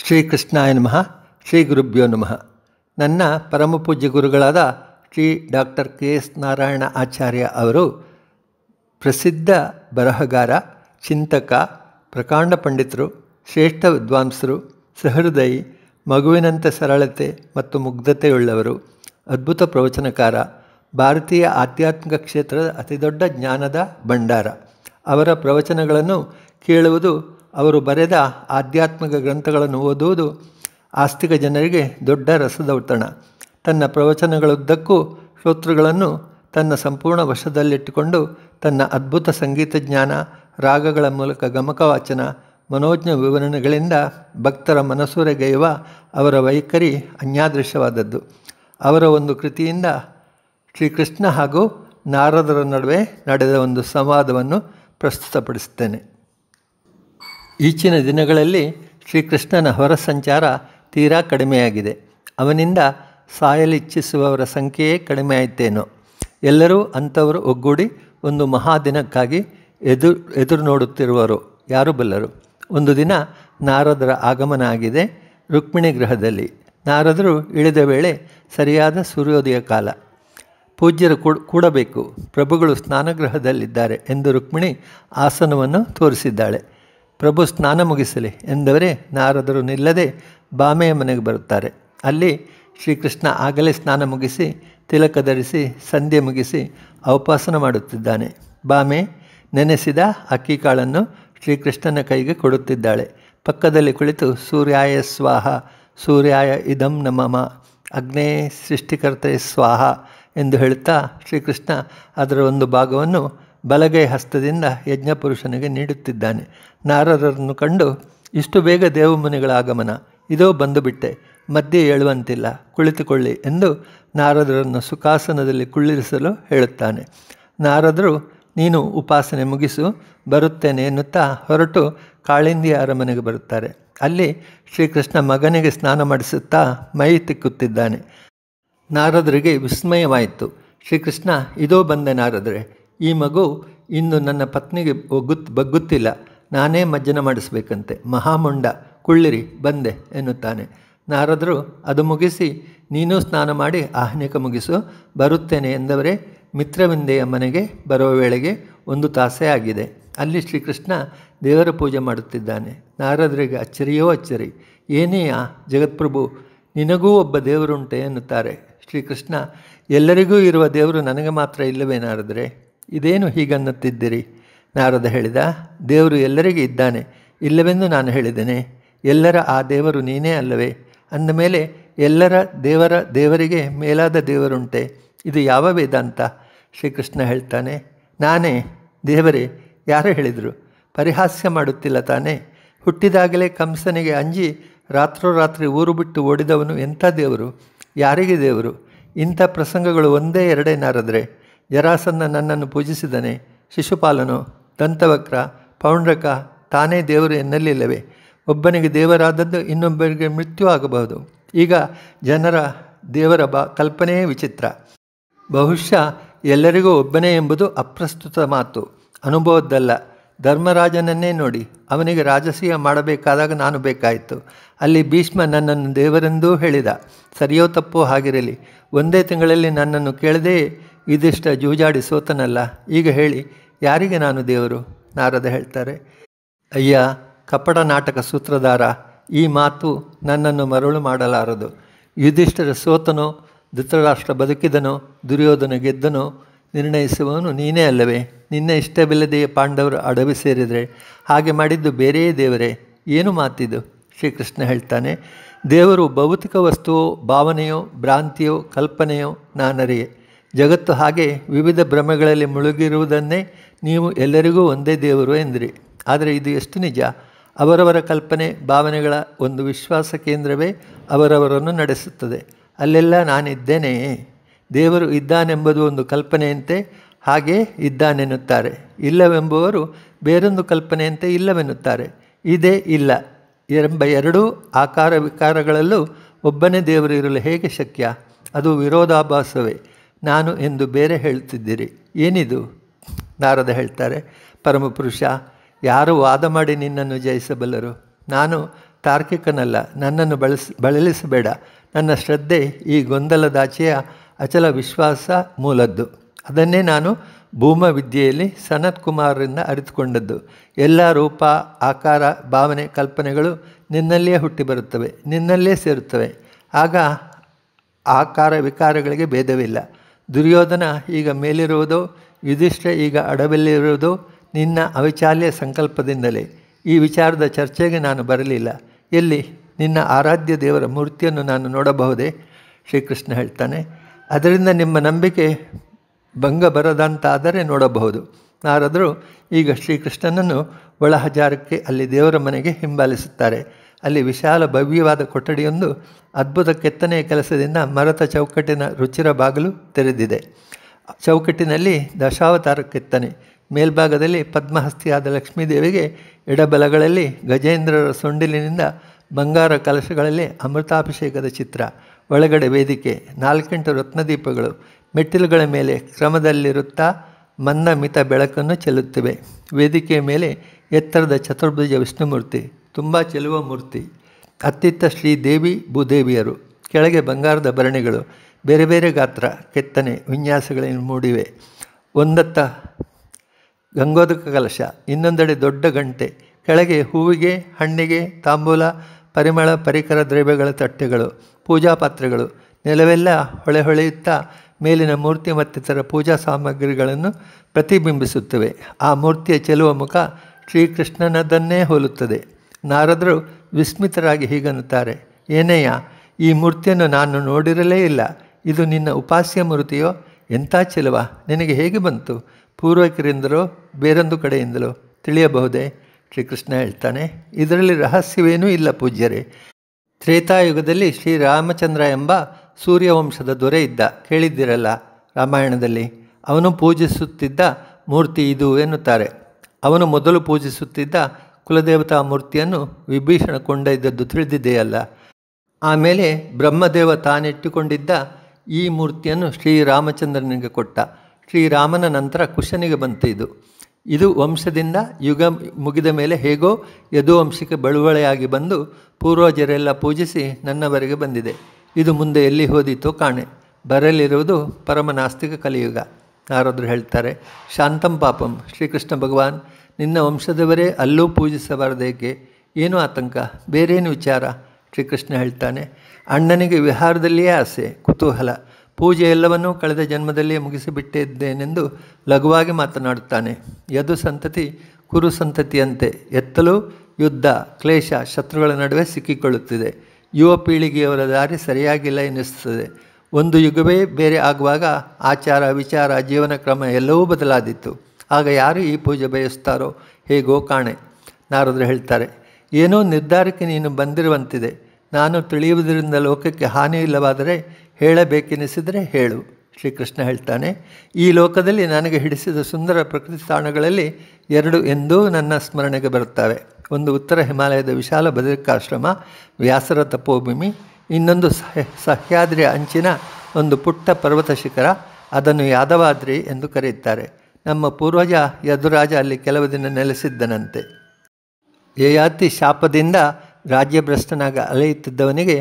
ಶ್ರೀಕೃಷ್ಣಾಯ ನಮಃ ಶ್ರೀ ಗುರುಭ್ಯೋ ನಮಃ ನನ್ನ ಪೂಜ್ಯ ಗುರುಗಳಾದ Shri doctor K S Narayana Acharya ಅವರು ಪ್ರಸಿದ್ಧ ಬರಹಗಾರ ಚಿಂತಕ ಪ್ರಕಾಂಡ ಪಂಡಿತರು ಶ್ರೇಷ್ಠ ವಿದ್ವಾಂಸರು ಸಹೃದಯಿ ಮಗುವಿನಂತೆ ಸರಳತೆ ಮತ್ತು ಮುಗ್ಧತೆಯುಳ್ಳವರು ಅದ್ಭುತ ಪ್ರವಚನಕಾರ ಭಾರತೀಯ ಆಧ್ಯಾತ್ಮಿಕ ಕ್ಷೇತ್ರದ ಅತಿದೊಡ್ಡ ಜ್ಞಾನದ ಭಂಡಾರ ಅವರ ಪ್ರವಚನಗಳನ್ನು ಕೇಳುವುದು ಅವರು ಬರೆದ ಆಧ್ಯಾತ್ಮಿಕ ಗ್ರಂಥಗಳನ್ನು ಓದುವುದು ಆಸ್ತಿಕ ಜನರಿಗೆ ದೊಡ್ಡ ರಸದೌತಣ ತನ್ನ ಪ್ರವಚನಗಳುದ್ದಕ್ಕೂ ಶ್ರೋತೃಗಳನ್ನು ತನ್ನ ಸಂಪೂರ್ಣ ವಶದಲ್ಲಿಟ್ಟುಕೊಂಡು ತನ್ನ ಅದ್ಭುತ ಸಂಗೀತ ಜ್ಞಾನ ರಾಗಗಳ ಮೂಲಕ ಗಮಕ ವಾಚನ ಮನೋಜ್ಞ ವಿವರಣೆಗಳಿಂದ ಭಕ್ತರ ಮನಸ್ಸುರೆಗೆಯುವ ಅವರ ವೈಖರಿ ಅನ್ಯಾದೃಶ್ಯವಾದದ್ದು ಅವರ ಒಂದು ಕೃತಿಯಿಂದ ಶ್ರೀಕೃಷ್ಣ ಹಾಗೂ ನಾರದರ ನಡುವೆ ನಡೆದ ಒಂದು ಸಂವಾದವನ್ನು ಪ್ರಸ್ತುತಪಡಿಸುತ್ತೇನೆ ಈಚಿನ ದಿನಗಳಲ್ಲಿ ಶ್ರೀಕೃಷ್ಣನ ಹೊರ ಸಂಚಾರ ತೀರಾ ಕಡಿಮೆಯಾಗಿದೆ ಅವನಿಂದ ಸಾಯಲಿಚ್ಛಿಸುವವರ ಸಂಖ್ಯೆಯೇ ಕಡಿಮೆಯಾಯಿತೇನೋ ಎಲ್ಲರೂ ಅಂಥವರು ಒಗ್ಗೂಡಿ ಒಂದು ಮಹಾದಿನಕ್ಕಾಗಿ ಎದುರು ಎದುರು ನೋಡುತ್ತಿರುವರು ಯಾರು ಬಲ್ಲರು ಒಂದು ದಿನ ನಾರದರ ಆಗಮನ ಆಗಿದೆ ರುಕ್ಮಿಣಿ ಗೃಹದಲ್ಲಿ ನಾರದರು ಇಳಿದ ವೇಳೆ ಸರಿಯಾದ ಸೂರ್ಯೋದಯ ಕಾಲ ಪೂಜ್ಯರು ಕೂಡಬೇಕು ಪ್ರಭುಗಳು ಸ್ನಾನಗೃಹದಲ್ಲಿದ್ದಾರೆ ಎಂದು ರುಕ್ಮಿಣಿ ಆಸನವನ್ನು ತೋರಿಸಿದ್ದಾಳೆ ಪ್ರಭು ಸ್ನಾನ ಮುಗಿಸಲಿ ಎಂದವರೇ ನಾರದರು ನಿಲ್ಲದೆ ಬಾಮೆಯ ಮನೆಗೆ ಬರುತ್ತಾರೆ ಅಲ್ಲಿ ಶ್ರೀಕೃಷ್ಣ ಆಗಲೇ ಸ್ನಾನ ಮುಗಿಸಿ ತಿಲಕ ಧರಿಸಿ ಸಂಧ್ಯೆ ಮುಗಿಸಿ ಔಪಾಸನ ಮಾಡುತ್ತಿದ್ದಾನೆ ಬಾಮೆ ನೆನೆಸಿದ ಅಕ್ಕಿ ಕಾಳನ್ನು ಶ್ರೀಕೃಷ್ಣನ ಕೈಗೆ ಕೊಡುತ್ತಿದ್ದಾಳೆ ಪಕ್ಕದಲ್ಲಿ ಕುಳಿತು ಸೂರ್ಯಾಯ ಸ್ವಾಹ ಸೂರ್ಯಾಯ ಇದಂ ನಮಮ ಅಗ್ನೇ ಸೃಷ್ಟಿಕರ್ತೆ ಸ್ವಾಹ ಎಂದು ಹೇಳುತ್ತಾ ಶ್ರೀಕೃಷ್ಣ ಅದರ ಒಂದು ಭಾಗವನ್ನು ಬಲಗೈ ಹಸ್ತದಿಂದ ಯಜ್ಞಪುರುಷನಿಗೆ ನೀಡುತ್ತಿದ್ದಾನೆ ನಾರದರನ್ನು ಕಂಡು ಇಷ್ಟು ಬೇಗ ದೇವಮುನಿಗಳ ಆಗಮನ ಇದೋ ಬಂದುಬಿಟ್ಟೆ ಮಧ್ಯೆ ಹೇಳುವಂತಿಲ್ಲ ಕುಳಿತುಕೊಳ್ಳಿ ಎಂದು ನಾರದರನ್ನು ಸುಖಾಸನದಲ್ಲಿ ಕುಳ್ಳಿರಿಸಲು ಹೇಳುತ್ತಾನೆ ನಾರದರು ನೀನು ಉಪಾಸನೆ ಮುಗಿಸು ಬರುತ್ತೇನೆ ಎನ್ನುತ್ತಾ ಹೊರಟು ಕಾಳಿಂದಿಯ ಅರಮನೆಗೆ ಬರುತ್ತಾರೆ ಅಲ್ಲಿ ಶ್ರೀಕೃಷ್ಣ ಮಗನಿಗೆ ಸ್ನಾನ ಮಾಡಿಸುತ್ತಾ ಮೈ ತಿಕ್ಕುತ್ತಿದ್ದಾನೆ ನಾರದರಿಗೆ ವಿಸ್ಮಯವಾಯಿತು ಶ್ರೀಕೃಷ್ಣ ಇದೋ ಬಂದೆ ನಾರದರೆ ಈ ಮಗು ಇನ್ನು ನನ್ನ ಪತ್ನಿಗೆ ಒಗ್ಗುತ್ ಬಗ್ಗುತ್ತಿಲ್ಲ ನಾನೇ ಮಜ್ಜನ ಮಾಡಿಸ್ಬೇಕಂತೆ ಮಹಾಮುಂಡ ಕುಳ್ಳಿರಿ ಬಂದೆ ಎನ್ನುತ್ತಾನೆ ನಾರದರು ಅದು ಮುಗಿಸಿ ನೀನು ಸ್ನಾನ ಮಾಡಿ ಆಹ್ನಿಕ ಮುಗಿಸು ಬರುತ್ತೇನೆ ಎಂದವರೇ ಮಿತ್ರವಿಂದೆಯ ಮನೆಗೆ ಬರುವ ವೇಳೆಗೆ ಒಂದು ತಾಸೆ ಆಗಿದೆ ಅಲ್ಲಿ ಶ್ರೀಕೃಷ್ಣ ದೇವರ ಪೂಜೆ ಮಾಡುತ್ತಿದ್ದಾನೆ ನಾರದರಿಗೆ ಅಚ್ಚರಿಯೋ ಅಚ್ಚರಿ ಏನೇಯ ಜಗತ್ಪ್ರಭು ನಿನಗೂ ಒಬ್ಬ ದೇವರುಂಟೆ ಎನ್ನುತ್ತಾರೆ ಶ್ರೀಕೃಷ್ಣ ಎಲ್ಲರಿಗೂ ಇರುವ ದೇವರು ನನಗೆ ಮಾತ್ರ ಇಲ್ಲವೇ ನಾರದರೆ ಇದೇನು ಹೀಗನ್ನುತ್ತಿದ್ದೀರಿ ನಾರದ ಹೇಳಿದ ದೇವರು ಎಲ್ಲರಿಗೆ ಇದ್ದಾನೆ ಇಲ್ಲವೆಂದು ನಾನು ಹೇಳಿದ್ದೇನೆ ಎಲ್ಲರ ಆ ದೇವರು ನೀನೇ ಅಲ್ಲವೇ ಅಂದಮೇಲೆ ಎಲ್ಲರ ದೇವರ ದೇವರಿಗೆ ಮೇಲಾದ ದೇವರುಂಟೆ ಇದು ಯಾವ ವೇದಾಂತ ಶ್ರೀಕೃಷ್ಣ ಹೇಳ್ತಾನೆ ನಾನೇ ದೇವರೇ ಯಾರು ಹೇಳಿದರು ಪರಿಹಾಸ್ಯ ಮಾಡುತ್ತಿಲ್ಲ ತಾನೇ ಹುಟ್ಟಿದಾಗಲೇ ಕಂಸನಿಗೆ ಅಂಜಿ ರಾತ್ರೋರಾತ್ರಿ ಊರು ಬಿಟ್ಟು ಓಡಿದವನು ಎಂಥ ದೇವರು ಯಾರಿಗೆ ದೇವರು ಇಂಥ ಪ್ರಸಂಗಗಳು ಒಂದೇ ಎರಡೇ ನಾರದ್ರೆ ಜರಾಸನ್ನ ನನ್ನನ್ನು ಪೂಜಿಸಿದನೆ ಶಿಶುಪಾಲನು ದಂತವಕ್ರ ಪೌಂಡ್ರಕ ತಾನೇ ದೇವರು ಎನ್ನಲಿಲ್ಲವೇ ಒಬ್ಬನಿಗೆ ದೇವರಾದದ್ದು ಇನ್ನೊಬ್ಬರಿಗೆ ಮೃತ್ಯು ಆಗಬಹುದು ಈಗ ಜನರ ದೇವರ ಬ ಕಲ್ಪನೆಯೇ ವಿಚಿತ್ರ ಬಹುಶಃ ಎಲ್ಲರಿಗೂ ಒಬ್ಬನೇ ಎಂಬುದು ಅಪ್ರಸ್ತುತ ಮಾತು ಅನುಭವದ್ದಲ್ಲ ಧರ್ಮರಾಜನನ್ನೇ ನೋಡಿ ಅವನಿಗೆ ರಾಜಸೀಯ ಮಾಡಬೇಕಾದಾಗ ನಾನು ಬೇಕಾಯಿತು ಅಲ್ಲಿ ಭೀಷ್ಮ ನನ್ನನ್ನು ದೇವರೆಂದೂ ಹೇಳಿದ ಸರಿಯೋ ತಪ್ಪೋ ಹಾಗಿರಲಿ ಒಂದೇ ತಿಂಗಳಲ್ಲಿ ನನ್ನನ್ನು ಕೇಳದೆ ಇದಿಷ್ಟ ಜೂಜಾಡಿ ಸೋತನಲ್ಲ ಈಗ ಹೇಳಿ ಯಾರಿಗೆ ನಾನು ದೇವರು ನಾರದ ಹೇಳ್ತಾರೆ ಅಯ್ಯ ಕಪಡ ನಾಟಕ ಸೂತ್ರಧಾರ ಈ ಮಾತು ನನ್ನನ್ನು ಮರಳು ಮಾಡಲಾರದು ಯುಧಿಷ್ಠರ ಸೋತನೋ ಧೃತರಾಷ್ಟ್ರ ಬದುಕಿದನೋ ದುರ್ಯೋಧನ ಗೆದ್ದನೋ ನಿರ್ಣಯಿಸುವವನು ನೀನೇ ಅಲ್ಲವೇ ನಿನ್ನೆ ಇಷ್ಟವಿಲ್ಲದೆಯೇ ಪಾಂಡವರು ಅಡವಿ ಸೇರಿದರೆ ಹಾಗೆ ಮಾಡಿದ್ದು ಬೇರೆಯೇ ದೇವರೇ ಏನು ಮಾತಿದು ಶ್ರೀಕೃಷ್ಣ ಹೇಳ್ತಾನೆ ದೇವರು ಭೌತಿಕ ವಸ್ತುವೋ ಭಾವನೆಯೋ ಭ್ರಾಂತಿಯೋ ಕಲ್ಪನೆಯೋ ನಾನರಿಯೇ ಜಗತ್ತು ಹಾಗೆ ವಿವಿಧ ಭ್ರಮೆಗಳಲ್ಲಿ ಮುಳುಗಿರುವುದನ್ನೇ ನೀವು ಎಲ್ಲರಿಗೂ ಒಂದೇ ದೇವರು ಎಂದಿರಿ ಆದರೆ ಇದು ಎಷ್ಟು ನಿಜ ಅವರವರ ಕಲ್ಪನೆ ಭಾವನೆಗಳ ಒಂದು ವಿಶ್ವಾಸ ಕೇಂದ್ರವೇ ಅವರವರನ್ನು ನಡೆಸುತ್ತದೆ ಅಲ್ಲೆಲ್ಲ ನಾನಿದ್ದೇನೆ ದೇವರು ಇದ್ದಾನೆಂಬುದು ಒಂದು ಕಲ್ಪನೆಯಂತೆ ಹಾಗೇ ಇದ್ದಾನೆನ್ನುತ್ತಾರೆ ಇಲ್ಲವೆಂಬುವರು ಬೇರೊಂದು ಕಲ್ಪನೆಯಂತೆ ಇಲ್ಲವೆನ್ನುತ್ತಾರೆ ಇದೇ ಇಲ್ಲ ಎಂಬ ಎರಡೂ ಆಕಾರ ವಿಕಾರಗಳಲ್ಲೂ ಒಬ್ಬನೇ ದೇವರು ಇರಲು ಹೇಗೆ ಶಕ್ಯ ಅದು ವಿರೋಧಾಭಾಸವೇ ನಾನು ಎಂದು ಬೇರೆ ಹೇಳ್ತಿದ್ದೀರಿ ಏನಿದು ನಾರದ ಹೇಳ್ತಾರೆ ಪರಮಪುರುಷ ಯಾರು ವಾದ ಮಾಡಿ ನಿನ್ನನ್ನು ಜಯಿಸಬಲ್ಲರು ನಾನು ತಾರ್ಕಿಕನಲ್ಲ ನನ್ನನ್ನು ಬಳಸ್ ಬಳಲಿಸಬೇಡ ನನ್ನ ಶ್ರದ್ಧೆ ಈ ಗೊಂದಲದಾಚೆಯ ಅಚಲ ವಿಶ್ವಾಸ ಮೂಲದ್ದು ಅದನ್ನೇ ನಾನು ಭೂಮ ವಿದ್ಯೆಯಲ್ಲಿ ಸನತ್ ಕುಮಾರರಿಂದ ಅರಿತುಕೊಂಡದ್ದು ಎಲ್ಲ ರೂಪ ಆಕಾರ ಭಾವನೆ ಕಲ್ಪನೆಗಳು ನಿನ್ನಲ್ಲೇ ಹುಟ್ಟಿ ಬರುತ್ತವೆ ನಿನ್ನಲ್ಲೇ ಸೇರುತ್ತವೆ ಆಗ ಆಕಾರ ವಿಕಾರಗಳಿಗೆ ಭೇದವಿಲ್ಲ ದುರ್ಯೋಧನ ಈಗ ಮೇಲಿರುವುದು ಯುಧಿಷ್ಠ ಈಗ ಅಡವಿಲ್ಲಿರುವುದು ನಿನ್ನ ಅವಿಚಾಲ್ಯ ಸಂಕಲ್ಪದಿಂದಲೇ ಈ ವಿಚಾರದ ಚರ್ಚೆಗೆ ನಾನು ಬರಲಿಲ್ಲ ಎಲ್ಲಿ ನಿನ್ನ ಆರಾಧ್ಯ ದೇವರ ಮೂರ್ತಿಯನ್ನು ನಾನು ನೋಡಬಹುದೇ ಶ್ರೀಕೃಷ್ಣ ಹೇಳ್ತಾನೆ ಅದರಿಂದ ನಿಮ್ಮ ನಂಬಿಕೆ ಭಂಗ ಬರದಂತಾದರೆ ನೋಡಬಹುದು ಯಾರಾದರೂ ಈಗ ಶ್ರೀಕೃಷ್ಣನನ್ನು ಒಳಹಜಾರಕ್ಕೆ ಅಲ್ಲಿ ದೇವರ ಮನೆಗೆ ಹಿಂಬಾಲಿಸುತ್ತಾರೆ ಅಲ್ಲಿ ವಿಶಾಲ ಭವ್ಯವಾದ ಕೊಠಡಿಯೊಂದು ಅದ್ಭುತ ಕೆತ್ತನೆಯ ಕೆಲಸದಿಂದ ಮರತ ಚೌಕಟ್ಟಿನ ರುಚಿರ ಬಾಗಿಲು ತೆರೆದಿದೆ ಚೌಕಟ್ಟಿನಲ್ಲಿ ದಶಾವತಾರ ಕೆತ್ತನೆ ಮೇಲ್ಭಾಗದಲ್ಲಿ ಪದ್ಮಹಸ್ತಿಯಾದ ಲಕ್ಷ್ಮೀದೇವಿಗೆ ಎಡಬಲಗಳಲ್ಲಿ ಗಜೇಂದ್ರರ ಸೊಂಡಿಲಿನಿಂದ ಬಂಗಾರ ಕಲಶಗಳಲ್ಲಿ ಅಮೃತಾಭಿಷೇಕದ ಚಿತ್ರ ಒಳಗಡೆ ವೇದಿಕೆ ನಾಲ್ಕೆಂಟು ರತ್ನದೀಪಗಳು ಮೆಟ್ಟಿಲುಗಳ ಮೇಲೆ ಕ್ರಮದಲ್ಲಿರುತ್ತಾ ಮಂದ ಮಿತ ಬೆಳಕನ್ನು ಚೆಲ್ಲುತ್ತಿವೆ ವೇದಿಕೆಯ ಮೇಲೆ ಎತ್ತರದ ಚತುರ್ಭುಜ ವಿಷ್ಣುಮೂರ್ತಿ ತುಂಬ ಚೆಲುವ ಮೂರ್ತಿ ಅತ್ತಿತ್ತ ಶ್ರೀದೇವಿ ಭೂದೇವಿಯರು ಕೆಳಗೆ ಬಂಗಾರದ ಭರಣಿಗಳು ಬೇರೆ ಬೇರೆ ಗಾತ್ರ ಕೆತ್ತನೆ ವಿನ್ಯಾಸಗಳನ್ನು ಮೂಡಿವೆ ಒಂದತ್ತ ಗಂಗೋದಕ ಕಲಶ ಇನ್ನೊಂದೆಡೆ ದೊಡ್ಡ ಗಂಟೆ ಕೆಳಗೆ ಹೂವಿಗೆ ಹಣ್ಣಿಗೆ ತಾಂಬೂಲ ಪರಿಮಳ ಪರಿಕರ ದ್ರವ್ಯಗಳ ತಟ್ಟೆಗಳು ಪೂಜಾ ಪಾತ್ರೆಗಳು ನೆಲವೆಲ್ಲ ಹೊಳೆ ಹೊಳೆಯುತ್ತಾ ಮೇಲಿನ ಮೂರ್ತಿ ಮತ್ತಿತರ ಪೂಜಾ ಸಾಮಗ್ರಿಗಳನ್ನು ಪ್ರತಿಬಿಂಬಿಸುತ್ತವೆ ಆ ಮೂರ್ತಿಯ ಚೆಲುವ ಮುಖ ಶ್ರೀಕೃಷ್ಣನದನ್ನೇ ಹೋಲುತ್ತದೆ ನಾರದರು ವಿಸ್ಮಿತರಾಗಿ ಹೀಗನ್ನುತ್ತಾರೆ ಏನಯ್ಯ ಈ ಮೂರ್ತಿಯನ್ನು ನಾನು ನೋಡಿರಲೇ ಇಲ್ಲ ಇದು ನಿನ್ನ ಉಪಾಸ್ಯ ಮೂರ್ತಿಯೋ ಎಂಥ ಚೆಲುವ ನಿನಗೆ ಹೇಗೆ ಬಂತು ಪೂರ್ವಕರಿಂದಲೋ ಬೇರೊಂದು ಕಡೆಯಿಂದಲೋ ತಿಳಿಯಬಹುದೇ ಶ್ರೀಕೃಷ್ಣ ಹೇಳ್ತಾನೆ ಇದರಲ್ಲಿ ರಹಸ್ಯವೇನೂ ಇಲ್ಲ ಪೂಜ್ಯರೇ ತ್ರೇತಾಯುಗದಲ್ಲಿ ಶ್ರೀರಾಮಚಂದ್ರ ಎಂಬ ಸೂರ್ಯವಂಶದ ದೊರೆ ಇದ್ದ ಕೇಳಿದ್ದಿರಲ್ಲ ರಾಮಾಯಣದಲ್ಲಿ ಅವನು ಪೂಜಿಸುತ್ತಿದ್ದ ಮೂರ್ತಿ ಇದು ಎನ್ನುತ್ತಾರೆ ಅವನು ಮೊದಲು ಪೂಜಿಸುತ್ತಿದ್ದ ಕುಲದೇವತಾ ಮೂರ್ತಿಯನ್ನು ವಿಭೀಷಣ ಕೊಂಡೊಯ್ದದ್ದು ತಿಳಿದಿದೆಯಲ್ಲ ಆಮೇಲೆ ಬ್ರಹ್ಮದೇವ ತಾನಿಟ್ಟುಕೊಂಡಿದ್ದ ಈ ಮೂರ್ತಿಯನ್ನು ಶ್ರೀರಾಮಚಂದ್ರನಿಗೆ ಕೊಟ್ಟ ಶ್ರೀರಾಮನ ನಂತರ ಕುಶನಿಗೆ ಬಂತ ಇದು ಇದು ವಂಶದಿಂದ ಯುಗ ಮುಗಿದ ಮೇಲೆ ಹೇಗೋ ಯದುವಂಶಕ್ಕೆ ಬಳುವಳೆಯಾಗಿ ಬಂದು ಪೂರ್ವಜರೆಲ್ಲ ಪೂಜಿಸಿ ನನ್ನವರೆಗೆ ಬಂದಿದೆ ಇದು ಮುಂದೆ ಎಲ್ಲಿ ಹೋದಿತೋ ಕಾಣೆ ಬರಲಿರುವುದು ಪರಮನಾಸ್ತಿಕ ಕಲಿಯುಗ ಯಾರಾದರೂ ಹೇಳ್ತಾರೆ ಶಾಂತಂ ಪಾಪಂ ಶ್ರೀಕೃಷ್ಣ ಭಗವಾನ್ ನಿನ್ನ ವಂಶದವರೇ ಅಲ್ಲೂ ಪೂಜಿಸಬಾರದೇಕೆ ಏನು ಆತಂಕ ಬೇರೇನು ವಿಚಾರ ಶ್ರೀಕೃಷ್ಣ ಹೇಳ್ತಾನೆ ಅಣ್ಣನಿಗೆ ವಿಹಾರದಲ್ಲಿಯೇ ಆಸೆ ಕುತೂಹಲ ಪೂಜೆ ಎಲ್ಲವನ್ನೂ ಕಳೆದ ಜನ್ಮದಲ್ಲಿಯೇ ಮುಗಿಸಿಬಿಟ್ಟಿದ್ದೇನೆಂದು ಲಘುವಾಗಿ ಮಾತನಾಡುತ್ತಾನೆ ಯದು ಸಂತತಿ ಕುರು ಸಂತತಿಯಂತೆ ಎತ್ತಲೂ ಯುದ್ಧ ಕ್ಲೇಶ ಶತ್ರುಗಳ ನಡುವೆ ಸಿಕ್ಕಿಕೊಳ್ಳುತ್ತಿದೆ ಯುವ ಪೀಳಿಗೆಯವರ ದಾರಿ ಸರಿಯಾಗಿಲ್ಲ ಎನಿಸುತ್ತದೆ ಒಂದು ಯುಗವೇ ಬೇರೆ ಆಗುವಾಗ ಆಚಾರ ವಿಚಾರ ಜೀವನ ಕ್ರಮ ಎಲ್ಲವೂ ಬದಲಾದಿತ್ತು ಆಗ ಯಾರು ಈ ಪೂಜೆ ಬಯಸ್ತಾರೋ ಹೇಗೋ ಕಾಣೆ ನಾರದರು ಹೇಳ್ತಾರೆ ಏನೋ ನಿರ್ಧಾರಕ್ಕೆ ನೀನು ಬಂದಿರುವಂತಿದೆ ನಾನು ತಿಳಿಯುವುದರಿಂದ ಲೋಕಕ್ಕೆ ಹಾನಿ ಇಲ್ಲವಾದರೆ ಹೇಳಬೇಕೆನಿಸಿದರೆ ಹೇಳು ಶ್ರೀಕೃಷ್ಣ ಹೇಳ್ತಾನೆ ಈ ಲೋಕದಲ್ಲಿ ನನಗೆ ಹಿಡಿಸಿದ ಸುಂದರ ಪ್ರಕೃತಿ ತಾಣಗಳಲ್ಲಿ ಎರಡು ಎಂದೂ ನನ್ನ ಸ್ಮರಣೆಗೆ ಬರುತ್ತವೆ ಒಂದು ಉತ್ತರ ಹಿಮಾಲಯದ ವಿಶಾಲ ಬದರಿಕಾಶ್ರಮ ವ್ಯಾಸರ ತಪೋಭೂಮಿ ಇನ್ನೊಂದು ಸಹ ಸಹ್ಯಾದ್ರಿಯ ಅಂಚಿನ ಒಂದು ಪುಟ್ಟ ಪರ್ವತ ಶಿಖರ ಅದನ್ನು ಯಾದವಾದ್ರಿ ಎಂದು ಕರೆಯುತ್ತಾರೆ ನಮ್ಮ ಪೂರ್ವಜ ಯದುರಾಜ ಅಲ್ಲಿ ಕೆಲವು ದಿನ ನೆಲೆಸಿದ್ದನಂತೆ ಯಯಾತಿ ಶಾಪದಿಂದ ರಾಜ್ಯಭ್ರಷ್ಟನಾಗ ಅಲೆಯುತ್ತಿದ್ದವನಿಗೆ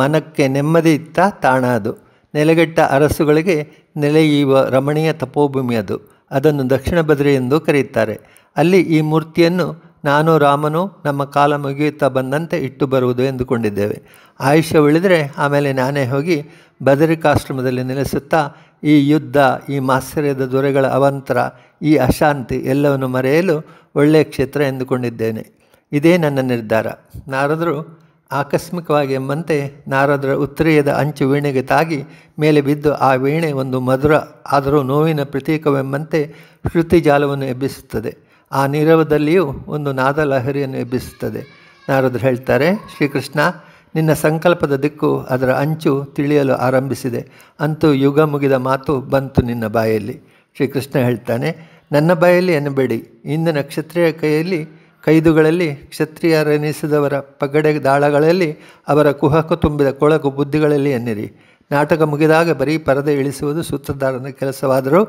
ಮನಕ್ಕೆ ನೆಮ್ಮದಿ ಇತ್ತ ತಾಣ ಅದು ನೆಲೆಗೆಟ್ಟ ಅರಸುಗಳಿಗೆ ನೆಲೆಯುವ ರಮಣೀಯ ತಪೋಭೂಮಿ ಅದು ಅದನ್ನು ದಕ್ಷಿಣ ಬದ್ರಿ ಎಂದು ಕರೆಯುತ್ತಾರೆ ಅಲ್ಲಿ ಈ ಮೂರ್ತಿಯನ್ನು ನಾನು ರಾಮನು ನಮ್ಮ ಕಾಲ ಮುಗಿಯುತ್ತಾ ಬಂದಂತೆ ಇಟ್ಟು ಬರುವುದು ಎಂದುಕೊಂಡಿದ್ದೇವೆ ಆಯುಷ್ಯ ಉಳಿದರೆ ಆಮೇಲೆ ನಾನೇ ಹೋಗಿ ಬದರಿಕಾಶ್ರಮದಲ್ಲಿ ನೆಲೆಸುತ್ತಾ ಈ ಯುದ್ಧ ಈ ಮಾತ್ಸರ್ಯದ ದೊರೆಗಳ ಅವಂತರ ಈ ಅಶಾಂತಿ ಎಲ್ಲವನ್ನು ಮರೆಯಲು ಒಳ್ಳೆಯ ಕ್ಷೇತ್ರ ಎಂದುಕೊಂಡಿದ್ದೇನೆ ಇದೇ ನನ್ನ ನಿರ್ಧಾರ ನಾರದರು ಆಕಸ್ಮಿಕವಾಗಿ ಎಂಬಂತೆ ನಾರದರ ಉತ್ತರೀಯದ ಅಂಚು ವೀಣೆಗೆ ತಾಗಿ ಮೇಲೆ ಬಿದ್ದು ಆ ವೀಣೆ ಒಂದು ಮಧುರ ಆದರೂ ನೋವಿನ ಪ್ರತೀಕವೆಂಬಂತೆ ಶ್ರುತಿ ಜಾಲವನ್ನು ಎಬ್ಬಿಸುತ್ತದೆ ಆ ನೀರವದಲ್ಲಿಯೂ ಒಂದು ನಾದ ಲಹರಿಯನ್ನು ಎಬ್ಬಿಸುತ್ತದೆ ನಾರದರು ಹೇಳ್ತಾರೆ ಶ್ರೀಕೃಷ್ಣ ನಿನ್ನ ಸಂಕಲ್ಪದ ದಿಕ್ಕು ಅದರ ಅಂಚು ತಿಳಿಯಲು ಆರಂಭಿಸಿದೆ ಅಂತೂ ಯುಗ ಮುಗಿದ ಮಾತು ಬಂತು ನಿನ್ನ ಬಾಯಲ್ಲಿ ಶ್ರೀಕೃಷ್ಣ ಹೇಳ್ತಾನೆ ನನ್ನ ಬಾಯಲ್ಲಿ ಎನ್ನಬೇಡಿ ಇಂದಿನ ಕ್ಷತ್ರಿಯ ಕೈಯಲ್ಲಿ ಕೈದುಗಳಲ್ಲಿ ಕ್ಷತ್ರಿಯರೆನಿಸಿದವರ ಪಗಡೆ ದಾಳಗಳಲ್ಲಿ ಅವರ ಕುಹಕು ತುಂಬಿದ ಕೊಳಕು ಬುದ್ಧಿಗಳಲ್ಲಿ ಎನ್ನಿರಿ ನಾಟಕ ಮುಗಿದಾಗ ಬರೀ ಪರದೆ ಇಳಿಸುವುದು ಸೂತ್ರಧಾರನ ಕೆಲಸವಾದರೂ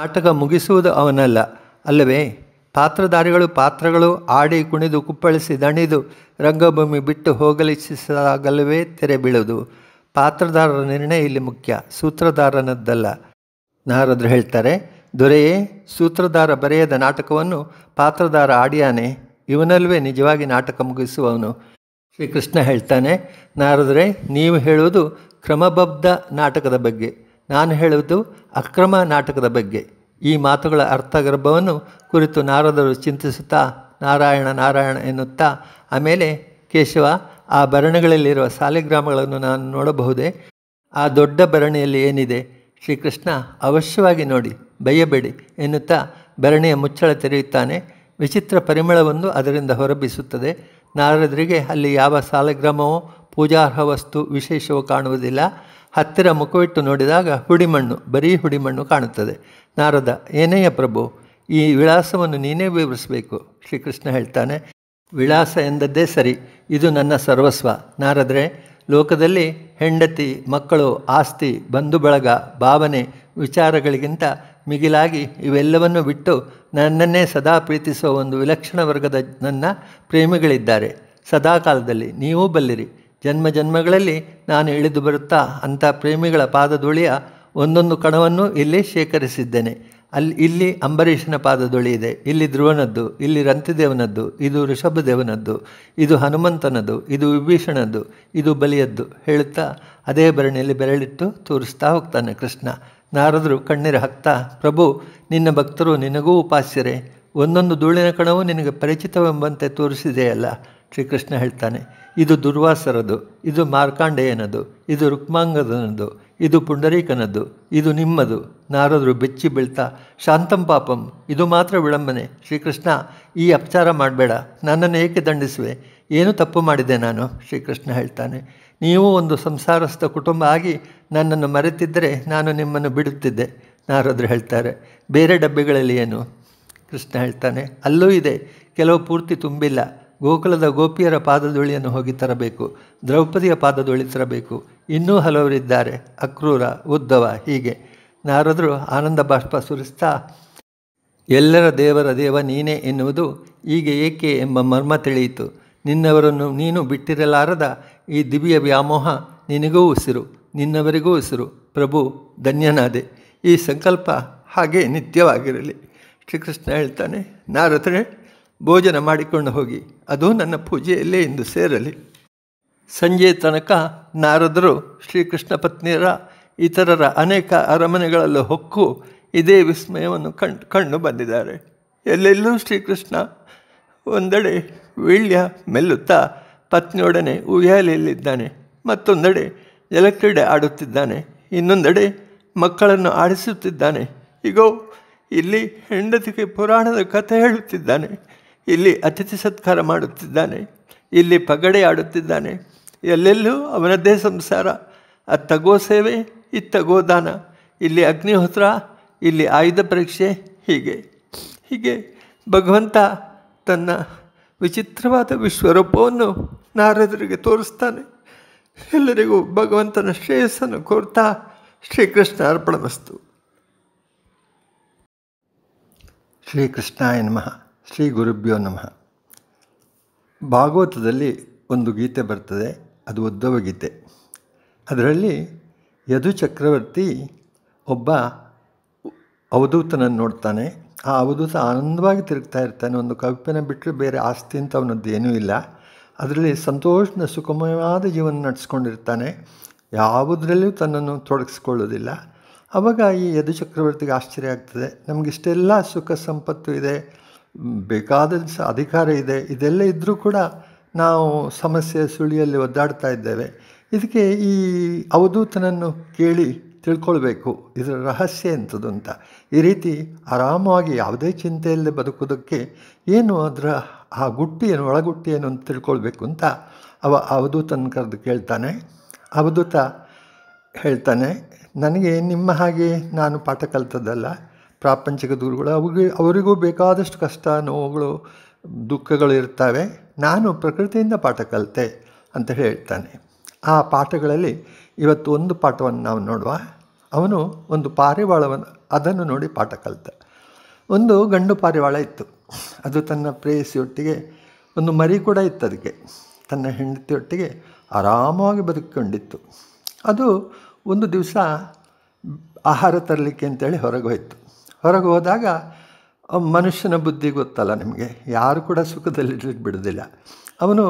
ನಾಟಕ ಮುಗಿಸುವುದು ಅವನಲ್ಲ ಅಲ್ಲವೇ ಪಾತ್ರಧಾರಿಗಳು ಪಾತ್ರಗಳು ಆಡಿ ಕುಣಿದು ಕುಪ್ಪಳಿಸಿ ದಣಿದು ರಂಗಭೂಮಿ ಬಿಟ್ಟು ಹೋಗಲಿಚ್ಛಿಸಿದಾಗಲವೇ ತೆರೆ ಬೀಳೋದು ಪಾತ್ರಧಾರರ ನಿರ್ಣಯ ಇಲ್ಲಿ ಮುಖ್ಯ ಸೂತ್ರಧಾರನದ್ದಲ್ಲ ನಾರದರು ಹೇಳ್ತಾರೆ ದೊರೆಯೇ ಸೂತ್ರಧಾರ ಬರೆಯದ ನಾಟಕವನ್ನು ಪಾತ್ರಧಾರ ಆಡಿಯಾನೆ ಇವನಲ್ವೇ ನಿಜವಾಗಿ ನಾಟಕ ಮುಗಿಸುವವನು ಶ್ರೀಕೃಷ್ಣ ಹೇಳ್ತಾನೆ ನಾರದ್ರೆ ನೀವು ಹೇಳುವುದು ಕ್ರಮಬದ್ಧ ನಾಟಕದ ಬಗ್ಗೆ ನಾನು ಹೇಳುವುದು ಅಕ್ರಮ ನಾಟಕದ ಬಗ್ಗೆ ಈ ಮಾತುಗಳ ಅರ್ಥಗರ್ಭವನ್ನು ಕುರಿತು ನಾರದರು ಚಿಂತಿಸುತ್ತಾ ನಾರಾಯಣ ನಾರಾಯಣ ಎನ್ನುತ್ತಾ ಆಮೇಲೆ ಕೇಶವ ಆ ಭರಣಿಗಳಲ್ಲಿರುವ ಸಾಲಿಗ್ರಾಮಗಳನ್ನು ನಾನು ನೋಡಬಹುದೇ ಆ ದೊಡ್ಡ ಭರಣಿಯಲ್ಲಿ ಏನಿದೆ ಶ್ರೀಕೃಷ್ಣ ಅವಶ್ಯವಾಗಿ ನೋಡಿ ಬಯ್ಯಬೇಡಿ ಎನ್ನುತ್ತಾ ಭರಣಿಯ ಮುಚ್ಚಳ ತೆರೆಯುತ್ತಾನೆ ವಿಚಿತ್ರ ಪರಿಮಳವೊಂದು ಅದರಿಂದ ಹೊರಬಿಸುತ್ತದೆ ನಾರದರಿಗೆ ಅಲ್ಲಿ ಯಾವ ಸಾಲಗ್ರಾಮವೋ ಪೂಜಾರ್ಹ ವಸ್ತು ವಿಶೇಷವೋ ಕಾಣುವುದಿಲ್ಲ ಹತ್ತಿರ ಮುಖವಿಟ್ಟು ನೋಡಿದಾಗ ಹುಡಿಮಣ್ಣು ಬರೀ ಹುಡಿಮಣ್ಣು ಕಾಣುತ್ತದೆ ನಾರದ ಏನೆಯ ಪ್ರಭು ಈ ವಿಳಾಸವನ್ನು ನೀನೇ ವಿವರಿಸಬೇಕು ಶ್ರೀಕೃಷ್ಣ ಹೇಳ್ತಾನೆ ವಿಳಾಸ ಎಂದದ್ದೇ ಸರಿ ಇದು ನನ್ನ ಸರ್ವಸ್ವ ನಾರದ್ರೆ ಲೋಕದಲ್ಲಿ ಹೆಂಡತಿ ಮಕ್ಕಳು ಆಸ್ತಿ ಬಂಧು ಬಳಗ ಭಾವನೆ ವಿಚಾರಗಳಿಗಿಂತ ಮಿಗಿಲಾಗಿ ಇವೆಲ್ಲವನ್ನು ಬಿಟ್ಟು ನನ್ನನ್ನೇ ಸದಾ ಪ್ರೀತಿಸುವ ಒಂದು ವಿಲಕ್ಷಣ ವರ್ಗದ ನನ್ನ ಪ್ರೇಮಿಗಳಿದ್ದಾರೆ ಸದಾಕಾಲದಲ್ಲಿ ನೀವೂ ಬಲ್ಲಿರಿ ಜನ್ಮ ಜನ್ಮಗಳಲ್ಲಿ ನಾನು ಇಳಿದು ಬರುತ್ತಾ ಅಂಥ ಪ್ರೇಮಿಗಳ ಪಾದಧೂಳಿಯ ಒಂದೊಂದು ಕಣವನ್ನು ಇಲ್ಲಿ ಶೇಖರಿಸಿದ್ದೇನೆ ಅಲ್ಲಿ ಇಲ್ಲಿ ಅಂಬರೀಷನ ಪಾದದೊಳಿ ಇದೆ ಇಲ್ಲಿ ಧ್ರುವನದ್ದು ಇಲ್ಲಿ ರಂತಿದೇವನದ್ದು ಇದು ಋಷಭದೇವನದ್ದು ಇದು ಹನುಮಂತನದ್ದು ಇದು ವಿಭೀಷಣದ್ದು ಇದು ಬಲಿಯದ್ದು ಹೇಳುತ್ತಾ ಅದೇ ಭರಣಿಯಲ್ಲಿ ಬೆರಳಿಟ್ಟು ತೋರಿಸ್ತಾ ಹೋಗ್ತಾನೆ ಕೃಷ್ಣ ನಾರದರು ಕಣ್ಣೀರು ಹಾಕ್ತಾ ಪ್ರಭು ನಿನ್ನ ಭಕ್ತರು ನಿನಗೂ ಉಪಾಸ್ಯರೇ ಒಂದೊಂದು ಧೂಳಿನ ಕಣವು ನಿನಗೆ ಪರಿಚಿತವೆಂಬಂತೆ ತೋರಿಸಿದೆಯಲ್ಲ ಶ್ರೀಕೃಷ್ಣ ಹೇಳ್ತಾನೆ ಇದು ದುರ್ವಾಸರದು ಇದು ಮಾರ್ಕಾಂಡೆಯನದು ಇದು ರುಕ್ಮಾಂಗದನದು ಇದು ಪುಂಡರೀಕನದ್ದು ಇದು ನಿಮ್ಮದು ನಾರದರು ಬೆಚ್ಚಿ ಬೀಳ್ತಾ ಶಾಂತಂ ಪಾಪಂ ಇದು ಮಾತ್ರ ವಿಳಂಬನೆ ಶ್ರೀಕೃಷ್ಣ ಈ ಅಪಚಾರ ಮಾಡಬೇಡ ನನ್ನನ್ನು ಏಕೆ ದಂಡಿಸುವೆ ಏನು ತಪ್ಪು ಮಾಡಿದೆ ನಾನು ಶ್ರೀಕೃಷ್ಣ ಹೇಳ್ತಾನೆ ನೀವು ಒಂದು ಸಂಸಾರಸ್ಥ ಕುಟುಂಬ ಆಗಿ ನನ್ನನ್ನು ಮರೆತಿದ್ದರೆ ನಾನು ನಿಮ್ಮನ್ನು ಬಿಡುತ್ತಿದ್ದೆ ನಾರದರು ಹೇಳ್ತಾರೆ ಬೇರೆ ಡಬ್ಬೆಗಳಲ್ಲಿ ಏನು ಕೃಷ್ಣ ಹೇಳ್ತಾನೆ ಅಲ್ಲೂ ಇದೆ ಕೆಲವು ಪೂರ್ತಿ ತುಂಬಿಲ್ಲ ಗೋಕುಲದ ಗೋಪಿಯರ ಪಾದದುಳಿಯನ್ನು ಹೋಗಿ ತರಬೇಕು ದ್ರೌಪದಿಯ ಪಾದದುಳಿ ತರಬೇಕು ಇನ್ನೂ ಹಲವರಿದ್ದಾರೆ ಅಕ್ರೂರ ಉದ್ದವ ಹೀಗೆ ನಾರದರು ಆನಂದ ಬಾಷ್ಪ ಸುರಿಸ್ತಾ ಎಲ್ಲರ ದೇವರ ದೇವ ನೀನೇ ಎನ್ನುವುದು ಹೀಗೆ ಏಕೆ ಎಂಬ ಮರ್ಮ ತಿಳಿಯಿತು ನಿನ್ನವರನ್ನು ನೀನು ಬಿಟ್ಟಿರಲಾರದ ಈ ದಿವ್ಯ ವ್ಯಾಮೋಹ ನಿನಗೂ ಉಸಿರು ನಿನ್ನವರಿಗೂ ಉಸಿರು ಪ್ರಭು ಧನ್ಯನಾದೆ ಈ ಸಂಕಲ್ಪ ಹಾಗೆ ನಿತ್ಯವಾಗಿರಲಿ ಶ್ರೀಕೃಷ್ಣ ಹೇಳ್ತಾನೆ ನಾರದರೇ ಭೋಜನ ಮಾಡಿಕೊಂಡು ಹೋಗಿ ಅದು ನನ್ನ ಪೂಜೆಯಲ್ಲೇ ಎಂದು ಸೇರಲಿ ಸಂಜೆ ತನಕ ನಾರದರು ಶ್ರೀಕೃಷ್ಣ ಪತ್ನಿಯರ ಇತರರ ಅನೇಕ ಅರಮನೆಗಳಲ್ಲೂ ಹೊಕ್ಕು ಇದೇ ವಿಸ್ಮಯವನ್ನು ಕಣ್ ಕಂಡು ಬಂದಿದ್ದಾರೆ ಎಲ್ಲೆಲ್ಲೂ ಶ್ರೀಕೃಷ್ಣ ಒಂದೆಡೆ ವೀಳ್ಯ ಮೆಲ್ಲುತ್ತಾ ಪತ್ನಿಯೊಡನೆ ಉಯ್ಯಾಲೆಯಲ್ಲಿದ್ದಾನೆ ಮತ್ತೊಂದೆಡೆ ಜಲಕ್ರೀಡೆ ಆಡುತ್ತಿದ್ದಾನೆ ಇನ್ನೊಂದೆಡೆ ಮಕ್ಕಳನ್ನು ಆಡಿಸುತ್ತಿದ್ದಾನೆ ಈಗೋ ಇಲ್ಲಿ ಹೆಂಡತಿಗೆ ಪುರಾಣದ ಕಥೆ ಹೇಳುತ್ತಿದ್ದಾನೆ ಇಲ್ಲಿ ಅತಿಥಿ ಸತ್ಕಾರ ಮಾಡುತ್ತಿದ್ದಾನೆ ಇಲ್ಲಿ ಪಗಡೆ ಆಡುತ್ತಿದ್ದಾನೆ ಎಲ್ಲೆಲ್ಲೂ ಅವನದ್ದೇ ಸಂಸಾರ ಅತ್ತಗೋ ಸೇವೆ ಇತ್ತಗೋ ದಾನ ಇಲ್ಲಿ ಅಗ್ನಿಹೋತ್ರ ಇಲ್ಲಿ ಆಯುಧ ಪರೀಕ್ಷೆ ಹೀಗೆ ಹೀಗೆ ಭಗವಂತ ತನ್ನ ವಿಚಿತ್ರವಾದ ವಿಶ್ವರೂಪವನ್ನು ನಾರದರಿಗೆ ತೋರಿಸ್ತಾನೆ ಎಲ್ಲರಿಗೂ ಭಗವಂತನ ಶ್ರೇಯಸ್ಸನ್ನು ಕೋರ್ತಾ ಶ್ರೀಕೃಷ್ಣ ಅರ್ಪಣಮಸ್ತು ಶ್ರೀಕೃಷ್ಣ ನಮಃ ಶ್ರೀ ಗುರುಭ್ಯೋ ನಮಃ ಭಾಗವತದಲ್ಲಿ ಒಂದು ಗೀತೆ ಬರ್ತದೆ ಅದು ಉದ್ದವ ಗೀತೆ ಅದರಲ್ಲಿ ಯದು ಚಕ್ರವರ್ತಿ ಒಬ್ಬ ಅವಧೂತನನ್ನು ನೋಡ್ತಾನೆ ಆ ಅವಧೂತ ಆನಂದವಾಗಿ ತಿರುಗ್ತಾ ಇರ್ತಾನೆ ಒಂದು ಕವಿಪನ ಬಿಟ್ಟರೆ ಬೇರೆ ಆಸ್ತಿ ಅಂತ ಅವನದ್ದು ಏನೂ ಇಲ್ಲ ಅದರಲ್ಲಿ ಸಂತೋಷದ ಸುಖಮಯವಾದ ಜೀವನ ನಡೆಸ್ಕೊಂಡಿರ್ತಾನೆ ಯಾವುದರಲ್ಲೂ ತನ್ನನ್ನು ತೊಡಗಿಸ್ಕೊಳ್ಳೋದಿಲ್ಲ ಅವಾಗ ಈ ಯದು ಚಕ್ರವರ್ತಿಗೆ ಆಶ್ಚರ್ಯ ಆಗ್ತದೆ ನಮಗಿಷ್ಟೆಲ್ಲ ಸುಖ ಸಂಪತ್ತು ಇದೆ ಬೇಕಾದ ಅಧಿಕಾರ ಇದೆ ಇದೆಲ್ಲ ಇದ್ದರೂ ಕೂಡ ನಾವು ಸಮಸ್ಯೆ ಸುಳಿಯಲ್ಲಿ ಒದ್ದಾಡ್ತಾ ಇದ್ದೇವೆ ಇದಕ್ಕೆ ಈ ಅವಧೂತನನ್ನು ಕೇಳಿ ತಿಳ್ಕೊಳ್ಬೇಕು ಇದರ ರಹಸ್ಯ ಎಂಥದ್ದು ಅಂತ ಈ ರೀತಿ ಆರಾಮವಾಗಿ ಯಾವುದೇ ಚಿಂತೆಯಲ್ಲಿ ಬದುಕೋದಕ್ಕೆ ಏನು ಅದರ ಆ ಗುಟ್ಟಿ ಏನು ಒಳಗುಟ್ಟಿ ಏನು ಅಂತ ತಿಳ್ಕೊಳ್ಬೇಕು ಅಂತ ಅವ ಅವಧೂತನ ಕರೆದು ಕೇಳ್ತಾನೆ ಅವಧೂತ ಹೇಳ್ತಾನೆ ನನಗೆ ನಿಮ್ಮ ಹಾಗೆ ನಾನು ಪಾಠ ಕಲ್ತದ್ದಲ್ಲ ಪ್ರಾಪಂಚಿಕ ದೂರುಗಳು ಅವ್ರಿಗೆ ಅವರಿಗೂ ಬೇಕಾದಷ್ಟು ಕಷ್ಟ ನೋವುಗಳು ದುಃಖಗಳು ಇರ್ತವೆ ನಾನು ಪ್ರಕೃತಿಯಿಂದ ಪಾಠ ಕಲಿತೆ ಅಂತ ಹೇಳ್ತಾನೆ ಆ ಪಾಠಗಳಲ್ಲಿ ಇವತ್ತು ಒಂದು ಪಾಠವನ್ನು ನಾವು ನೋಡುವ ಅವನು ಒಂದು ಪಾರಿವಾಳವನ್ನು ಅದನ್ನು ನೋಡಿ ಪಾಠ ಕಲಿತ ಒಂದು ಗಂಡು ಪಾರಿವಾಳ ಇತ್ತು ಅದು ತನ್ನ ಪ್ರೇಯಸಿಯೊಟ್ಟಿಗೆ ಒಂದು ಮರಿ ಕೂಡ ಇತ್ತು ಅದಕ್ಕೆ ತನ್ನ ಹೆಂಡತಿಯೊಟ್ಟಿಗೆ ಆರಾಮವಾಗಿ ಬದುಕಿಕೊಂಡಿತ್ತು ಅದು ಒಂದು ದಿವಸ ಆಹಾರ ತರಲಿಕ್ಕೆ ಅಂತೇಳಿ ಹೊರಗೆ ಹೋಯಿತು ಹೊರಗೆ ಹೋದಾಗ ಮನುಷ್ಯನ ಬುದ್ಧಿ ಗೊತ್ತಲ್ಲ ನಿಮಗೆ ಯಾರು ಕೂಡ ಸುಖದಲ್ಲಿರ್ಲಿಕ್ಕೆ ಬಿಡೋದಿಲ್ಲ ಅವನು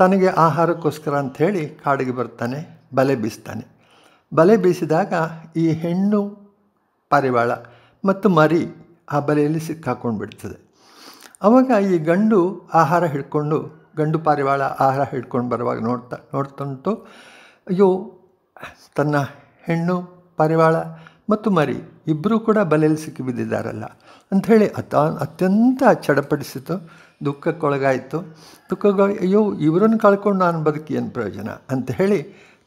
ತನಗೆ ಆಹಾರಕ್ಕೋಸ್ಕರ ಅಂಥೇಳಿ ಕಾಡಿಗೆ ಬರ್ತಾನೆ ಬಲೆ ಬೀಸ್ತಾನೆ ಬಲೆ ಬೀಸಿದಾಗ ಈ ಹೆಣ್ಣು ಪಾರಿವಾಳ ಮತ್ತು ಮರಿ ಆ ಬಲೆಯಲ್ಲಿ ಸಿಕ್ಕಾಕೊಂಡು ಬಿಡ್ತದೆ ಅವಾಗ ಈ ಗಂಡು ಆಹಾರ ಹಿಡ್ಕೊಂಡು ಗಂಡು ಪಾರಿವಾಳ ಆಹಾರ ಹಿಡ್ಕೊಂಡು ಬರುವಾಗ ನೋಡ್ತಾ ನೋಡ್ತಂಟು ಅಯ್ಯೋ ತನ್ನ ಹೆಣ್ಣು ಪಾರಿವಾಳ ಮತ್ತು ಮರಿ ಇಬ್ಬರೂ ಕೂಡ ಬಲೆಯಲ್ಲಿ ಬಿದ್ದಿದ್ದಾರಲ್ಲ ಅಂಥೇಳಿ ಅತ ಅತ್ಯಂತ ಚಡಪಡಿಸಿತು ದುಃಖಕ್ಕೊಳಗಾಯಿತು ದುಃಖಗ ಅಯ್ಯೋ ಇವರನ್ನು ಕಳ್ಕೊಂಡು ನಾನು ಬದುಕಿ ಏನು ಪ್ರಯೋಜನ ಅಂತ ಹೇಳಿ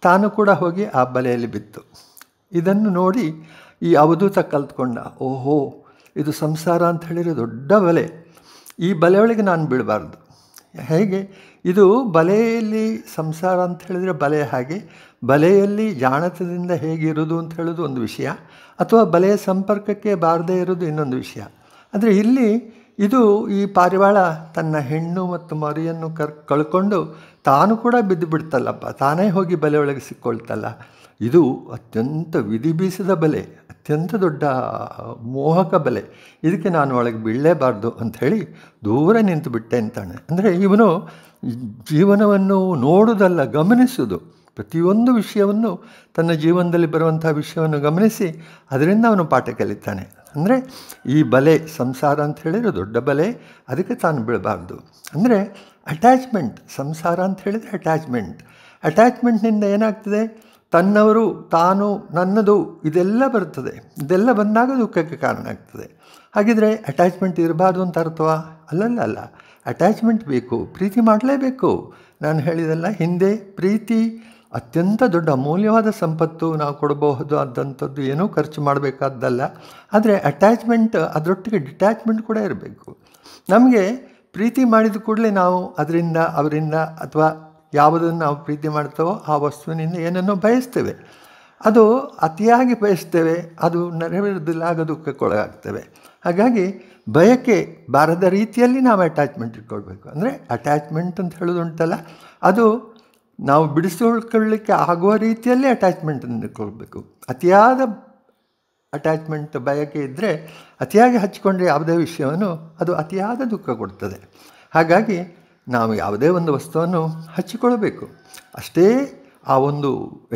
ತಾನು ಕೂಡ ಹೋಗಿ ಆ ಬಲೆಯಲ್ಲಿ ಬಿತ್ತು ಇದನ್ನು ನೋಡಿ ಈ ಅವಧೂತ ಕಲ್ತ್ಕೊಂಡ ಓಹೋ ಇದು ಸಂಸಾರ ಅಂತ ಹೇಳಿರೋ ದೊಡ್ಡ ಬಲೆ ಈ ಬಲೆಯೊಳಗೆ ನಾನು ಬಿಡಬಾರ್ದು ಹೇಗೆ ಇದು ಬಲೆಯಲ್ಲಿ ಸಂಸಾರ ಅಂತ ಹೇಳಿದರೆ ಬಲೆ ಹಾಗೆ ಬಲೆಯಲ್ಲಿ ಜಾಣತದಿಂದ ಹೇಗಿರೋದು ಅಂತ ಹೇಳೋದು ಒಂದು ವಿಷಯ ಅಥವಾ ಬಲೆಯ ಸಂಪರ್ಕಕ್ಕೆ ಬಾರದೇ ಇರೋದು ಇನ್ನೊಂದು ವಿಷಯ ಅಂದರೆ ಇಲ್ಲಿ ಇದು ಈ ಪಾರಿವಾಳ ತನ್ನ ಹೆಣ್ಣು ಮತ್ತು ಮರಿಯನ್ನು ಕರ್ ಕಳ್ಕೊಂಡು ತಾನು ಕೂಡ ಬಿದ್ದು ಬಿಡ್ತಲ್ಲಪ್ಪ ತಾನೇ ಹೋಗಿ ಬಲೆ ಒಳಗೆ ಸಿಕ್ಕೊಳ್ತಲ್ಲ ಇದು ಅತ್ಯಂತ ವಿಧಿ ಬೀಸಿದ ಬಲೆ ಅತ್ಯಂತ ದೊಡ್ಡ ಮೋಹಕ ಬಲೆ ಇದಕ್ಕೆ ನಾನು ಒಳಗೆ ಬೀಳಲೇಬಾರ್ದು ಅಂಥೇಳಿ ದೂರ ನಿಂತುಬಿಟ್ಟೆ ಬಿಟ್ಟೆ ಅಂತಾನೆ ಅಂದರೆ ಇವನು ಜೀವನವನ್ನು ನೋಡುವುದಲ್ಲ ಗಮನಿಸುವುದು ಪ್ರತಿಯೊಂದು ವಿಷಯವನ್ನು ತನ್ನ ಜೀವನದಲ್ಲಿ ಬರುವಂಥ ವಿಷಯವನ್ನು ಗಮನಿಸಿ ಅದರಿಂದ ಅವನು ಪಾಠ ಕಲಿತಾನೆ ಅಂದರೆ ಈ ಬಲೆ ಸಂಸಾರ ಅಂತ ಹೇಳಿದರೆ ದೊಡ್ಡ ಬಲೆ ಅದಕ್ಕೆ ತಾನು ಬೀಳಬಾರ್ದು ಅಂದರೆ ಅಟ್ಯಾಚ್ಮೆಂಟ್ ಸಂಸಾರ ಅಂತ ಹೇಳಿದರೆ ಅಟ್ಯಾಚ್ಮೆಂಟ್ ಅಟ್ಯಾಚ್ಮೆಂಟ್ನಿಂದ ಏನಾಗ್ತದೆ ತನ್ನವರು ತಾನು ನನ್ನದು ಇದೆಲ್ಲ ಬರ್ತದೆ ಇದೆಲ್ಲ ಬಂದಾಗ ದುಃಖಕ್ಕೆ ಕಾರಣ ಆಗ್ತದೆ ಹಾಗಿದ್ರೆ ಅಟ್ಯಾಚ್ಮೆಂಟ್ ಇರಬಾರ್ದು ಅಂತ ಅರ್ಥವಾ ಅಲ್ಲಲ್ಲ ಅಲ್ಲ ಅಟ್ಯಾಚ್ಮೆಂಟ್ ಬೇಕು ಪ್ರೀತಿ ಮಾಡಲೇಬೇಕು ನಾನು ಹೇಳಿದಲ್ಲ ಹಿಂದೆ ಪ್ರೀತಿ ಅತ್ಯಂತ ದೊಡ್ಡ ಅಮೂಲ್ಯವಾದ ಸಂಪತ್ತು ನಾವು ಕೊಡಬಹುದು ಆದಂಥದ್ದು ಏನೂ ಖರ್ಚು ಮಾಡಬೇಕಾದ್ದಲ್ಲ ಆದರೆ ಅಟ್ಯಾಚ್ಮೆಂಟ್ ಅದರೊಟ್ಟಿಗೆ ಡಿಟ್ಯಾಚ್ಮೆಂಟ್ ಕೂಡ ಇರಬೇಕು ನಮಗೆ ಪ್ರೀತಿ ಮಾಡಿದ ಕೂಡಲೇ ನಾವು ಅದರಿಂದ ಅವರಿಂದ ಅಥವಾ ಯಾವುದನ್ನು ನಾವು ಪ್ರೀತಿ ಮಾಡ್ತೇವೋ ಆ ವಸ್ತುವಿನಿಂದ ಏನನ್ನೋ ಬಯಸ್ತೇವೆ ಅದು ಅತಿಯಾಗಿ ಬಯಸ್ತೇವೆ ಅದು ನೆರವೇರೋದಿಲ್ಲ ಆಗೋದಕ್ಕೆ ಒಳಗಾಗ್ತೇವೆ ಹಾಗಾಗಿ ಬಯಕೆ ಬಾರದ ರೀತಿಯಲ್ಲಿ ನಾವು ಅಟ್ಯಾಚ್ಮೆಂಟ್ ಇಟ್ಕೊಳ್ಬೇಕು ಅಂದರೆ ಅಟ್ಯಾಚ್ಮೆಂಟ್ ಅಂತ ಹೇಳೋದು ಉಂಟಲ್ಲ ಅದು ನಾವು ಬಿಡಿಸಿಕೊಳ್ಳಿಕ್ಕೆ ಆಗುವ ರೀತಿಯಲ್ಲಿ ಅಟ್ಯಾಚ್ಮೆಂಟನ್ನು ಇಟ್ಕೊಳ್ಬೇಕು ಅತಿಯಾದ ಅಟ್ಯಾಚ್ಮೆಂಟ್ ಬಯಕೆ ಇದ್ದರೆ ಅತಿಯಾಗಿ ಹಚ್ಕೊಂಡ್ರೆ ಯಾವುದೇ ವಿಷಯವನ್ನು ಅದು ಅತಿಯಾದ ದುಃಖ ಕೊಡ್ತದೆ ಹಾಗಾಗಿ ನಾವು ಯಾವುದೇ ಒಂದು ವಸ್ತುವನ್ನು ಹಚ್ಚಿಕೊಳ್ಬೇಕು ಅಷ್ಟೇ ಆ ಒಂದು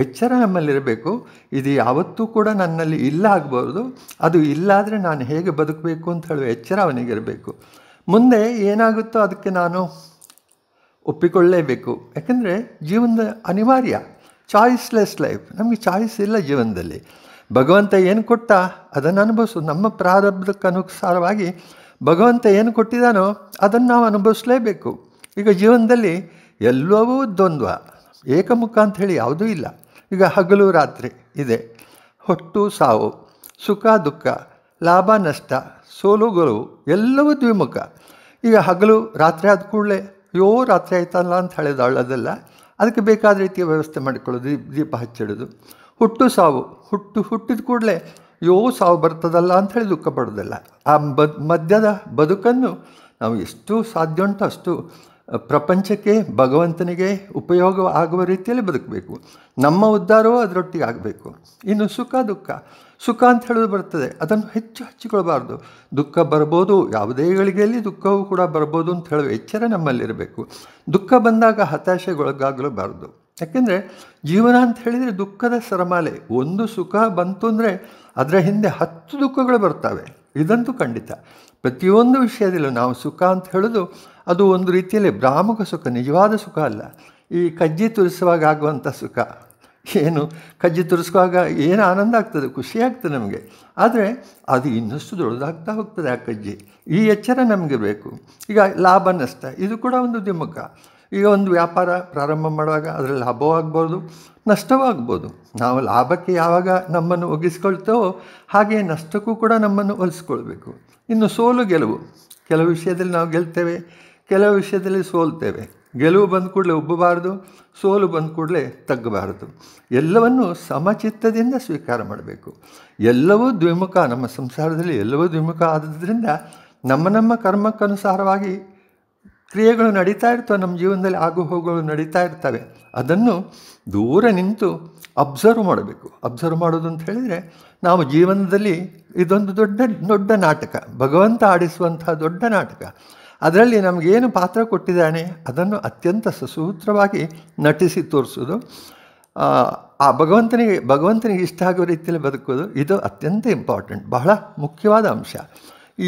ಎಚ್ಚರ ನಮ್ಮಲ್ಲಿರಬೇಕು ಇದು ಯಾವತ್ತೂ ಕೂಡ ನನ್ನಲ್ಲಿ ಇಲ್ಲ ಆಗಬಾರ್ದು ಅದು ಇಲ್ಲಾದರೆ ನಾನು ಹೇಗೆ ಬದುಕಬೇಕು ಅಂತ ಹೇಳುವ ಎಚ್ಚರ ಅವನಿಗಿರಬೇಕು ಮುಂದೆ ಏನಾಗುತ್ತೋ ಅದಕ್ಕೆ ನಾನು ಒಪ್ಪಿಕೊಳ್ಳಲೇಬೇಕು ಯಾಕೆಂದರೆ ಜೀವನದ ಅನಿವಾರ್ಯ ಚಾಯ್ಸ್ಲೆಸ್ ಲೈಫ್ ನಮಗೆ ಚಾಯ್ಸ್ ಇಲ್ಲ ಜೀವನದಲ್ಲಿ ಭಗವಂತ ಏನು ಕೊಟ್ಟ ಅದನ್ನು ಅನುಭವಿಸೋ ನಮ್ಮ ಪ್ರಾರಬ್ಧಕ್ಕನುಸಾರವಾಗಿ ಭಗವಂತ ಏನು ಕೊಟ್ಟಿದ್ದಾನೋ ಅದನ್ನು ನಾವು ಅನುಭವಿಸಲೇಬೇಕು ಈಗ ಜೀವನದಲ್ಲಿ ಎಲ್ಲವೂ ದ್ವಂದ್ವ ಏಕಮುಖ ಅಂಥೇಳಿ ಯಾವುದೂ ಇಲ್ಲ ಈಗ ಹಗಲು ರಾತ್ರಿ ಇದೆ ಹೊಟ್ಟು ಸಾವು ಸುಖ ದುಃಖ ಲಾಭ ನಷ್ಟ ಸೋಲುಗಳು ಎಲ್ಲವೂ ದ್ವಿಮುಖ ಈಗ ಹಗಲು ರಾತ್ರಿ ಆದ ಕೂಡಲೇ ಅಯ್ಯೋ ರಾತ್ರಿ ಆಯ್ತಲ್ಲ ಅಂತ ಅಳೋದಲ್ಲ ಅದಕ್ಕೆ ಬೇಕಾದ ರೀತಿಯ ವ್ಯವಸ್ಥೆ ಮಾಡಿಕೊಳ್ಳೋದು ದೀಪ ಹಚ್ಚಿಡೋದು ಹುಟ್ಟು ಸಾವು ಹುಟ್ಟು ಹುಟ್ಟಿದ ಕೂಡಲೇ ಅಯ್ಯೋ ಸಾವು ಬರ್ತದಲ್ಲ ಅಂಥೇಳಿ ದುಃಖ ಪಡೋದಲ್ಲ ಆ ಬದ್ ಮದ್ಯದ ಬದುಕನ್ನು ನಾವು ಎಷ್ಟು ಸಾಧ್ಯ ಉಂಟು ಅಷ್ಟು ಪ್ರಪಂಚಕ್ಕೆ ಭಗವಂತನಿಗೆ ಉಪಯೋಗ ಆಗುವ ರೀತಿಯಲ್ಲಿ ಬದುಕಬೇಕು ನಮ್ಮ ಉದ್ಧಾರವೂ ಅದರೊಟ್ಟಿಗೆ ಆಗಬೇಕು ಇನ್ನು ಸುಖ ದುಃಖ ಸುಖ ಅಂತ ಹೇಳೋದು ಬರ್ತದೆ ಅದನ್ನು ಹೆಚ್ಚು ಹಚ್ಚಿಕೊಳ್ಬಾರ್ದು ದುಃಖ ಬರ್ಬೋದು ಯಾವುದೇ ಗಳಿಗೆಯಲ್ಲಿ ದುಃಖವೂ ಕೂಡ ಬರ್ಬೋದು ಅಂತ ಹೇಳುವ ಎಚ್ಚರ ನಮ್ಮಲ್ಲಿರಬೇಕು ದುಃಖ ಬಂದಾಗ ಹತಾಶೆಗೊಳಗಾಗಲೂಬಾರ್ದು ಯಾಕೆಂದರೆ ಜೀವನ ಅಂತ ಹೇಳಿದರೆ ದುಃಖದ ಸರಮಾಲೆ ಒಂದು ಸುಖ ಬಂತು ಅಂದರೆ ಅದರ ಹಿಂದೆ ಹತ್ತು ದುಃಖಗಳು ಬರ್ತವೆ ಇದಂತೂ ಖಂಡಿತ ಪ್ರತಿಯೊಂದು ವಿಷಯದಲ್ಲೂ ನಾವು ಸುಖ ಅಂತ ಹೇಳೋದು ಅದು ಒಂದು ರೀತಿಯಲ್ಲಿ ಭ್ರಾಮಕ ಸುಖ ನಿಜವಾದ ಸುಖ ಅಲ್ಲ ಈ ಕಜ್ಜಿ ತುರಿಸುವಾಗ ಆಗುವಂಥ ಸುಖ ಏನು ಕಜ್ಜಿ ತುರಿಸುವಾಗ ಏನು ಆನಂದ ಆಗ್ತದೆ ಖುಷಿ ಆಗ್ತದೆ ನಮಗೆ ಆದರೆ ಅದು ಇನ್ನಷ್ಟು ದೊಡ್ಡದಾಗ್ತಾ ಹೋಗ್ತದೆ ಆ ಕಜ್ಜಿ ಈ ಎಚ್ಚರ ನಮಗೆ ಬೇಕು ಈಗ ಲಾಭ ನಷ್ಟ ಇದು ಕೂಡ ಒಂದು ದ್ವಿಮುಖ ಈಗ ಒಂದು ವ್ಯಾಪಾರ ಪ್ರಾರಂಭ ಮಾಡುವಾಗ ಅದರಲ್ಲಿ ಲಾಭವೂ ಆಗ್ಬೋದು ನಷ್ಟವೂ ಆಗ್ಬೋದು ನಾವು ಲಾಭಕ್ಕೆ ಯಾವಾಗ ನಮ್ಮನ್ನು ಒಗ್ಗಿಸ್ಕೊಳ್ತೇವೋ ಹಾಗೆ ನಷ್ಟಕ್ಕೂ ಕೂಡ ನಮ್ಮನ್ನು ಒಲಿಸ್ಕೊಳ್ಬೇಕು ಇನ್ನು ಸೋಲು ಗೆಲುವು ಕೆಲವು ವಿಷಯದಲ್ಲಿ ನಾವು ಗೆಲ್ತೇವೆ ಕೆಲವು ವಿಷಯದಲ್ಲಿ ಸೋಲ್ತೇವೆ ಗೆಲುವು ಬಂದ ಕೂಡಲೇ ಉಬ್ಬಬಾರದು ಸೋಲು ಬಂದ ಕೂಡಲೇ ತಗ್ಗಬಾರದು ಎಲ್ಲವನ್ನು ಸಮಚಿತ್ತದಿಂದ ಸ್ವೀಕಾರ ಮಾಡಬೇಕು ಎಲ್ಲವೂ ದ್ವಿಮುಖ ನಮ್ಮ ಸಂಸಾರದಲ್ಲಿ ಎಲ್ಲವೂ ದ್ವಿಮುಖ ಆದ್ದರಿಂದ ನಮ್ಮ ನಮ್ಮ ಕರ್ಮಕ್ಕನುಸಾರವಾಗಿ ಕ್ರಿಯೆಗಳು ನಡೀತಾ ಇರ್ತವೆ ನಮ್ಮ ಜೀವನದಲ್ಲಿ ಆಗು ಹೋಗುಗಳು ನಡೀತಾ ಇರ್ತವೆ ಅದನ್ನು ದೂರ ನಿಂತು ಅಬ್ಸರ್ವ್ ಮಾಡಬೇಕು ಅಬ್ಸರ್ವ್ ಮಾಡೋದು ಅಂತ ಹೇಳಿದರೆ ನಾವು ಜೀವನದಲ್ಲಿ ಇದೊಂದು ದೊಡ್ಡ ದೊಡ್ಡ ನಾಟಕ ಭಗವಂತ ಆಡಿಸುವಂತಹ ದೊಡ್ಡ ನಾಟಕ ಅದರಲ್ಲಿ ನಮಗೇನು ಪಾತ್ರ ಕೊಟ್ಟಿದ್ದಾನೆ ಅದನ್ನು ಅತ್ಯಂತ ಸುಸೂತ್ರವಾಗಿ ನಟಿಸಿ ತೋರಿಸೋದು ಆ ಭಗವಂತನಿಗೆ ಭಗವಂತನಿಗೆ ಇಷ್ಟ ಆಗೋ ರೀತಿಯಲ್ಲಿ ಬದುಕೋದು ಇದು ಅತ್ಯಂತ ಇಂಪಾರ್ಟೆಂಟ್ ಬಹಳ ಮುಖ್ಯವಾದ ಅಂಶ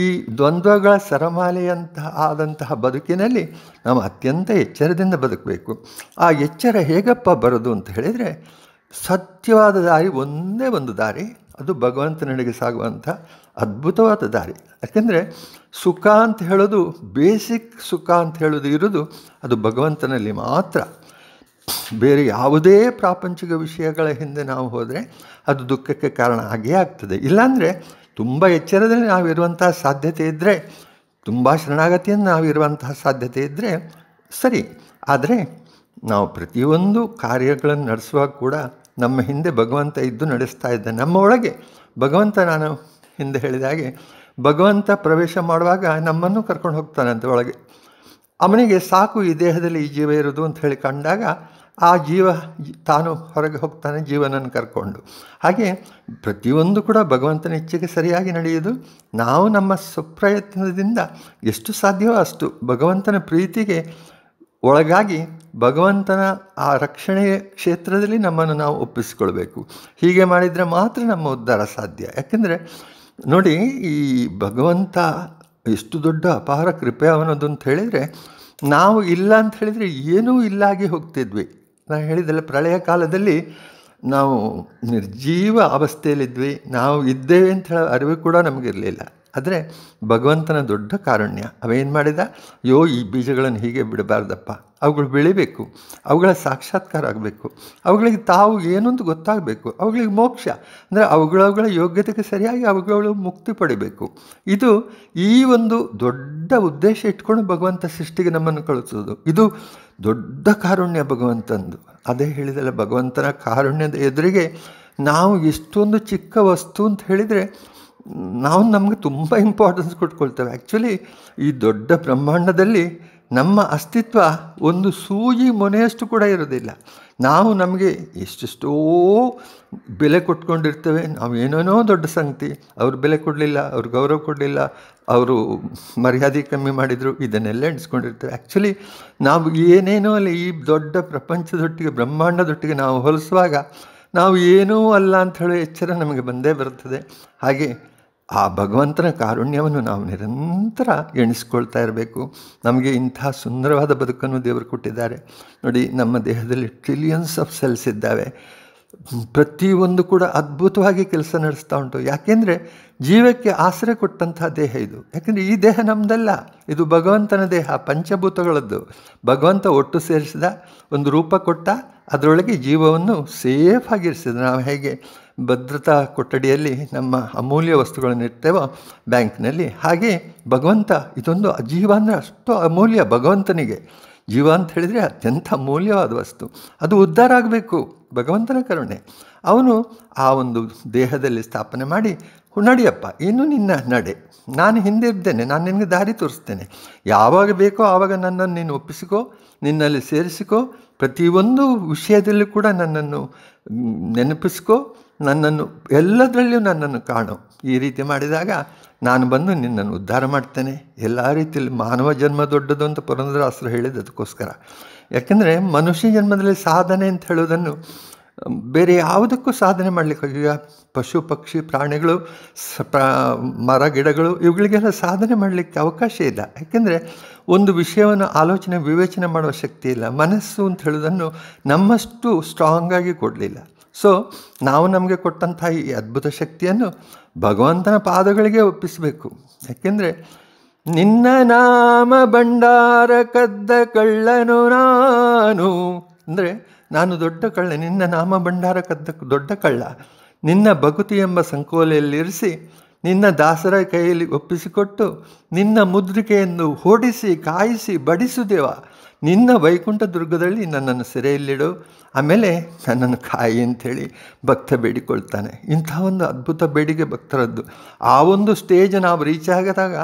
ಈ ದ್ವಂದ್ವಗಳ ಸರಮಾಲೆಯಂತಹ ಆದಂತಹ ಬದುಕಿನಲ್ಲಿ ನಾವು ಅತ್ಯಂತ ಎಚ್ಚರದಿಂದ ಬದುಕಬೇಕು ಆ ಎಚ್ಚರ ಹೇಗಪ್ಪ ಬರೋದು ಅಂತ ಹೇಳಿದರೆ ಸತ್ಯವಾದ ದಾರಿ ಒಂದೇ ಒಂದು ದಾರಿ ಅದು ಭಗವಂತನಡೆಗೆ ಸಾಗುವಂಥ ಅದ್ಭುತವಾದ ದಾರಿ ಯಾಕೆಂದರೆ ಸುಖ ಅಂತ ಹೇಳೋದು ಬೇಸಿಕ್ ಸುಖ ಅಂತ ಹೇಳೋದು ಇರೋದು ಅದು ಭಗವಂತನಲ್ಲಿ ಮಾತ್ರ ಬೇರೆ ಯಾವುದೇ ಪ್ರಾಪಂಚಿಕ ವಿಷಯಗಳ ಹಿಂದೆ ನಾವು ಹೋದರೆ ಅದು ದುಃಖಕ್ಕೆ ಕಾರಣ ಆಗೇ ಆಗ್ತದೆ ಇಲ್ಲಾಂದರೆ ತುಂಬ ಎಚ್ಚರದಲ್ಲಿ ನಾವಿರುವಂತಹ ಸಾಧ್ಯತೆ ಇದ್ದರೆ ತುಂಬ ಶರಣಾಗತಿಯನ್ನು ನಾವಿರುವಂತಹ ಸಾಧ್ಯತೆ ಇದ್ದರೆ ಸರಿ ಆದರೆ ನಾವು ಪ್ರತಿಯೊಂದು ಕಾರ್ಯಗಳನ್ನು ನಡೆಸುವಾಗ ಕೂಡ ನಮ್ಮ ಹಿಂದೆ ಭಗವಂತ ಇದ್ದು ನಡೆಸ್ತಾ ಇದ್ದ ನಮ್ಮ ಒಳಗೆ ಭಗವಂತ ನಾನು ಹಿಂದೆ ಹೇಳಿದ ಹಾಗೆ ಭಗವಂತ ಪ್ರವೇಶ ಮಾಡುವಾಗ ನಮ್ಮನ್ನು ಕರ್ಕೊಂಡು ಹೋಗ್ತಾನಂತೆ ಒಳಗೆ ಅವನಿಗೆ ಸಾಕು ಈ ದೇಹದಲ್ಲಿ ಈ ಜೀವ ಇರೋದು ಅಂತ ಹೇಳಿ ಕಂಡಾಗ ಆ ಜೀವ ತಾನು ಹೊರಗೆ ಹೋಗ್ತಾನೆ ಜೀವನನ್ನು ಕರ್ಕೊಂಡು ಹಾಗೆ ಪ್ರತಿಯೊಂದು ಕೂಡ ಭಗವಂತನ ಇಚ್ಛೆಗೆ ಸರಿಯಾಗಿ ನಡೆಯೋದು ನಾವು ನಮ್ಮ ಸುಪ್ರಯತ್ನದಿಂದ ಎಷ್ಟು ಸಾಧ್ಯವೋ ಅಷ್ಟು ಭಗವಂತನ ಪ್ರೀತಿಗೆ ಒಳಗಾಗಿ ಭಗವಂತನ ಆ ರಕ್ಷಣೆಯ ಕ್ಷೇತ್ರದಲ್ಲಿ ನಮ್ಮನ್ನು ನಾವು ಒಪ್ಪಿಸಿಕೊಳ್ಬೇಕು ಹೀಗೆ ಮಾಡಿದರೆ ಮಾತ್ರ ನಮ್ಮ ಉದ್ಧಾರ ಸಾಧ್ಯ ಯಾಕೆಂದರೆ ನೋಡಿ ಈ ಭಗವಂತ ಎಷ್ಟು ದೊಡ್ಡ ಅಪಾರ ಕೃಪೆ ಅವನದು ಅಂತ ಹೇಳಿದರೆ ನಾವು ಇಲ್ಲ ಅಂತ ಹೇಳಿದರೆ ಏನೂ ಇಲ್ಲಾಗಿ ಹೋಗ್ತಿದ್ವಿ ನಾನು ಹೇಳಿದೆಲ್ಲ ಪ್ರಳಯ ಕಾಲದಲ್ಲಿ ನಾವು ನಿರ್ಜೀವ ಅವಸ್ಥೆಯಲ್ಲಿದ್ವಿ ನಾವು ಇದ್ದೇವೆ ಅಂತ ಹೇಳೋ ಅರಿವು ಕೂಡ ನಮಗಿರಲಿಲ್ಲ ಆದರೆ ಭಗವಂತನ ದೊಡ್ಡ ಕಾರುಣ್ಯ ಅವೇನು ಮಾಡಿದ ಯೋ ಈ ಬೀಜಗಳನ್ನು ಹೀಗೆ ಬಿಡಬಾರ್ದಪ್ಪ ಅವುಗಳು ಬೆಳಿಬೇಕು ಅವುಗಳ ಸಾಕ್ಷಾತ್ಕಾರ ಆಗಬೇಕು ಅವುಗಳಿಗೆ ತಾವು ಏನೊಂದು ಗೊತ್ತಾಗಬೇಕು ಅವುಗಳಿಗೆ ಮೋಕ್ಷ ಅಂದರೆ ಅವುಗಳವುಗಳ ಯೋಗ್ಯತೆಗೆ ಸರಿಯಾಗಿ ಅವುಗಳು ಮುಕ್ತಿ ಪಡಿಬೇಕು ಇದು ಈ ಒಂದು ದೊಡ್ಡ ಉದ್ದೇಶ ಇಟ್ಕೊಂಡು ಭಗವಂತ ಸೃಷ್ಟಿಗೆ ನಮ್ಮನ್ನು ಕಳಿಸೋದು ಇದು ದೊಡ್ಡ ಕಾರುಣ್ಯ ಭಗವಂತಂದು ಅದೇ ಹೇಳಿದಲ್ಲ ಭಗವಂತನ ಕಾರುಣ್ಯದ ಎದುರಿಗೆ ನಾವು ಎಷ್ಟೊಂದು ಚಿಕ್ಕ ವಸ್ತು ಅಂತ ಹೇಳಿದರೆ ನಾವು ನಮಗೆ ತುಂಬ ಇಂಪಾರ್ಟೆನ್ಸ್ ಕೊಟ್ಕೊಳ್ತೇವೆ ಆ್ಯಕ್ಚುಲಿ ಈ ದೊಡ್ಡ ಬ್ರಹ್ಮಾಂಡದಲ್ಲಿ ನಮ್ಮ ಅಸ್ತಿತ್ವ ಒಂದು ಸೂಜಿ ಮೊನೆಯಷ್ಟು ಕೂಡ ಇರೋದಿಲ್ಲ ನಾವು ನಮಗೆ ಎಷ್ಟೆಷ್ಟೋ ಬೆಲೆ ಕೊಟ್ಕೊಂಡಿರ್ತೇವೆ ನಾವು ಏನೇನೋ ದೊಡ್ಡ ಸಂಗತಿ ಅವರು ಬೆಲೆ ಕೊಡಲಿಲ್ಲ ಅವ್ರು ಗೌರವ ಕೊಡಲಿಲ್ಲ ಅವರು ಮರ್ಯಾದೆ ಕಮ್ಮಿ ಮಾಡಿದರು ಇದನ್ನೆಲ್ಲ ಎಣಿಸ್ಕೊಂಡಿರ್ತೇವೆ ಆ್ಯಕ್ಚುಲಿ ನಾವು ಏನೇನೋ ಅಲ್ಲಿ ಈ ದೊಡ್ಡ ಪ್ರಪಂಚದೊಟ್ಟಿಗೆ ಬ್ರಹ್ಮಾಂಡದೊಟ್ಟಿಗೆ ನಾವು ಹೋಲಿಸುವಾಗ ನಾವು ಏನೂ ಅಲ್ಲ ಹೇಳೋ ಎಚ್ಚರ ನಮಗೆ ಬಂದೇ ಬರುತ್ತದೆ ಹಾಗೆ ಆ ಭಗವಂತನ ಕಾರುಣ್ಯವನ್ನು ನಾವು ನಿರಂತರ ಎಣಿಸ್ಕೊಳ್ತಾ ಇರಬೇಕು ನಮಗೆ ಇಂಥ ಸುಂದರವಾದ ಬದುಕನ್ನು ದೇವರು ಕೊಟ್ಟಿದ್ದಾರೆ ನೋಡಿ ನಮ್ಮ ದೇಹದಲ್ಲಿ ಟ್ರಿಲಿಯನ್ಸ್ ಆಫ್ ಸೆಲ್ಸ್ ಇದ್ದಾವೆ ಪ್ರತಿಯೊಂದು ಕೂಡ ಅದ್ಭುತವಾಗಿ ಕೆಲಸ ನಡೆಸ್ತಾ ಉಂಟು ಯಾಕೆಂದರೆ ಜೀವಕ್ಕೆ ಆಸರೆ ಕೊಟ್ಟಂತಹ ದೇಹ ಇದು ಯಾಕೆಂದರೆ ಈ ದೇಹ ನಮ್ಮದಲ್ಲ ಇದು ಭಗವಂತನ ದೇಹ ಪಂಚಭೂತಗಳದ್ದು ಭಗವಂತ ಒಟ್ಟು ಸೇರಿಸಿದ ಒಂದು ರೂಪ ಕೊಟ್ಟ ಅದರೊಳಗೆ ಜೀವವನ್ನು ಸೇಫಾಗಿರಿಸಿದ ನಾವು ಹೇಗೆ ಭದ್ರತಾ ಕೊಠಡಿಯಲ್ಲಿ ನಮ್ಮ ಅಮೂಲ್ಯ ವಸ್ತುಗಳನ್ನು ಇಡ್ತೇವೋ ಬ್ಯಾಂಕ್ನಲ್ಲಿ ಹಾಗೆ ಭಗವಂತ ಇದೊಂದು ಅಜೀವ ಅಂದರೆ ಅಷ್ಟು ಅಮೂಲ್ಯ ಭಗವಂತನಿಗೆ ಜೀವ ಅಂತ ಹೇಳಿದರೆ ಅತ್ಯಂತ ಅಮೂಲ್ಯವಾದ ವಸ್ತು ಅದು ಉದ್ಧಾರ ಆಗಬೇಕು ಭಗವಂತನ ಕರುಣೆ ಅವನು ಆ ಒಂದು ದೇಹದಲ್ಲಿ ಸ್ಥಾಪನೆ ಮಾಡಿ ನಡಿಯಪ್ಪ ಏನು ನಿನ್ನ ನಡೆ ನಾನು ಹಿಂದೆ ಇದ್ದೇನೆ ನಾನು ನಿನಗೆ ದಾರಿ ತೋರಿಸ್ತೇನೆ ಯಾವಾಗ ಬೇಕೋ ಆವಾಗ ನನ್ನನ್ನು ನೀನು ಒಪ್ಪಿಸಿಕೋ ನಿನ್ನಲ್ಲಿ ಸೇರಿಸಿಕೋ ಪ್ರತಿಯೊಂದು ವಿಷಯದಲ್ಲೂ ಕೂಡ ನನ್ನನ್ನು ನೆನಪಿಸ್ಕೋ ನನ್ನನ್ನು ಎಲ್ಲದರಲ್ಲಿಯೂ ನನ್ನನ್ನು ಕಾಣು ಈ ರೀತಿ ಮಾಡಿದಾಗ ನಾನು ಬಂದು ನಿನ್ನನ್ನು ಉದ್ಧಾರ ಮಾಡ್ತೇನೆ ಎಲ್ಲ ರೀತಿಯಲ್ಲಿ ಮಾನವ ಜನ್ಮ ದೊಡ್ಡದು ಅಂತ ಪುರಂದರಾಸರು ಹೇಳಿದ ಅದಕ್ಕೋಸ್ಕರ ಯಾಕೆಂದರೆ ಮನುಷ್ಯ ಜನ್ಮದಲ್ಲಿ ಸಾಧನೆ ಅಂತ ಹೇಳೋದನ್ನು ಬೇರೆ ಯಾವುದಕ್ಕೂ ಸಾಧನೆ ಮಾಡಲಿಕ್ಕಾಗಿಲ್ಲ ಪಶು ಪಕ್ಷಿ ಪ್ರಾಣಿಗಳು ಮರ ಗಿಡಗಳು ಇವುಗಳಿಗೆಲ್ಲ ಸಾಧನೆ ಮಾಡಲಿಕ್ಕೆ ಅವಕಾಶ ಇಲ್ಲ ಯಾಕೆಂದರೆ ಒಂದು ವಿಷಯವನ್ನು ಆಲೋಚನೆ ವಿವೇಚನೆ ಮಾಡುವ ಶಕ್ತಿ ಇಲ್ಲ ಮನಸ್ಸು ಅಂತ ಹೇಳೋದನ್ನು ನಮ್ಮಷ್ಟು ಸ್ಟ್ರಾಂಗಾಗಿ ಕೊಡಲಿಲ್ಲ ಸೊ ನಾವು ನಮಗೆ ಕೊಟ್ಟಂಥ ಈ ಅದ್ಭುತ ಶಕ್ತಿಯನ್ನು ಭಗವಂತನ ಪಾದಗಳಿಗೆ ಒಪ್ಪಿಸಬೇಕು ಯಾಕೆಂದರೆ ನಿನ್ನ ನಾಮ ಭಂಡಾರ ಕದ್ದ ಕಳ್ಳನು ನಾನು ಅಂದರೆ ನಾನು ದೊಡ್ಡ ಕಳ್ಳ ನಿನ್ನ ನಾಮ ಭಂಡಾರ ಕದ್ದ ದೊಡ್ಡ ಕಳ್ಳ ನಿನ್ನ ಭಗುತಿ ಎಂಬ ಸಂಕೋಲೆಯಲ್ಲಿರಿಸಿ ನಿನ್ನ ದಾಸರ ಕೈಯಲ್ಲಿ ಒಪ್ಪಿಸಿಕೊಟ್ಟು ನಿನ್ನ ಮುದ್ರಿಕೆಯನ್ನು ಹೊಡಿಸಿ ಕಾಯಿಸಿ ಬಡಿಸುದೇವ ನಿನ್ನ ವೈಕುಂಠ ದುರ್ಗದಲ್ಲಿ ನನ್ನನ್ನು ಸೆರೆಯಲ್ಲಿಡು ಆಮೇಲೆ ನನ್ನನ್ನು ಕಾಯಿ ಅಂಥೇಳಿ ಭಕ್ತ ಬೇಡಿಕೊಳ್ತಾನೆ ಇಂಥ ಒಂದು ಅದ್ಭುತ ಬೇಡಿಕೆ ಭಕ್ತರದ್ದು ಆ ಒಂದು ಸ್ಟೇಜ್ ನಾವು ರೀಚ್ ಆಗದಾಗ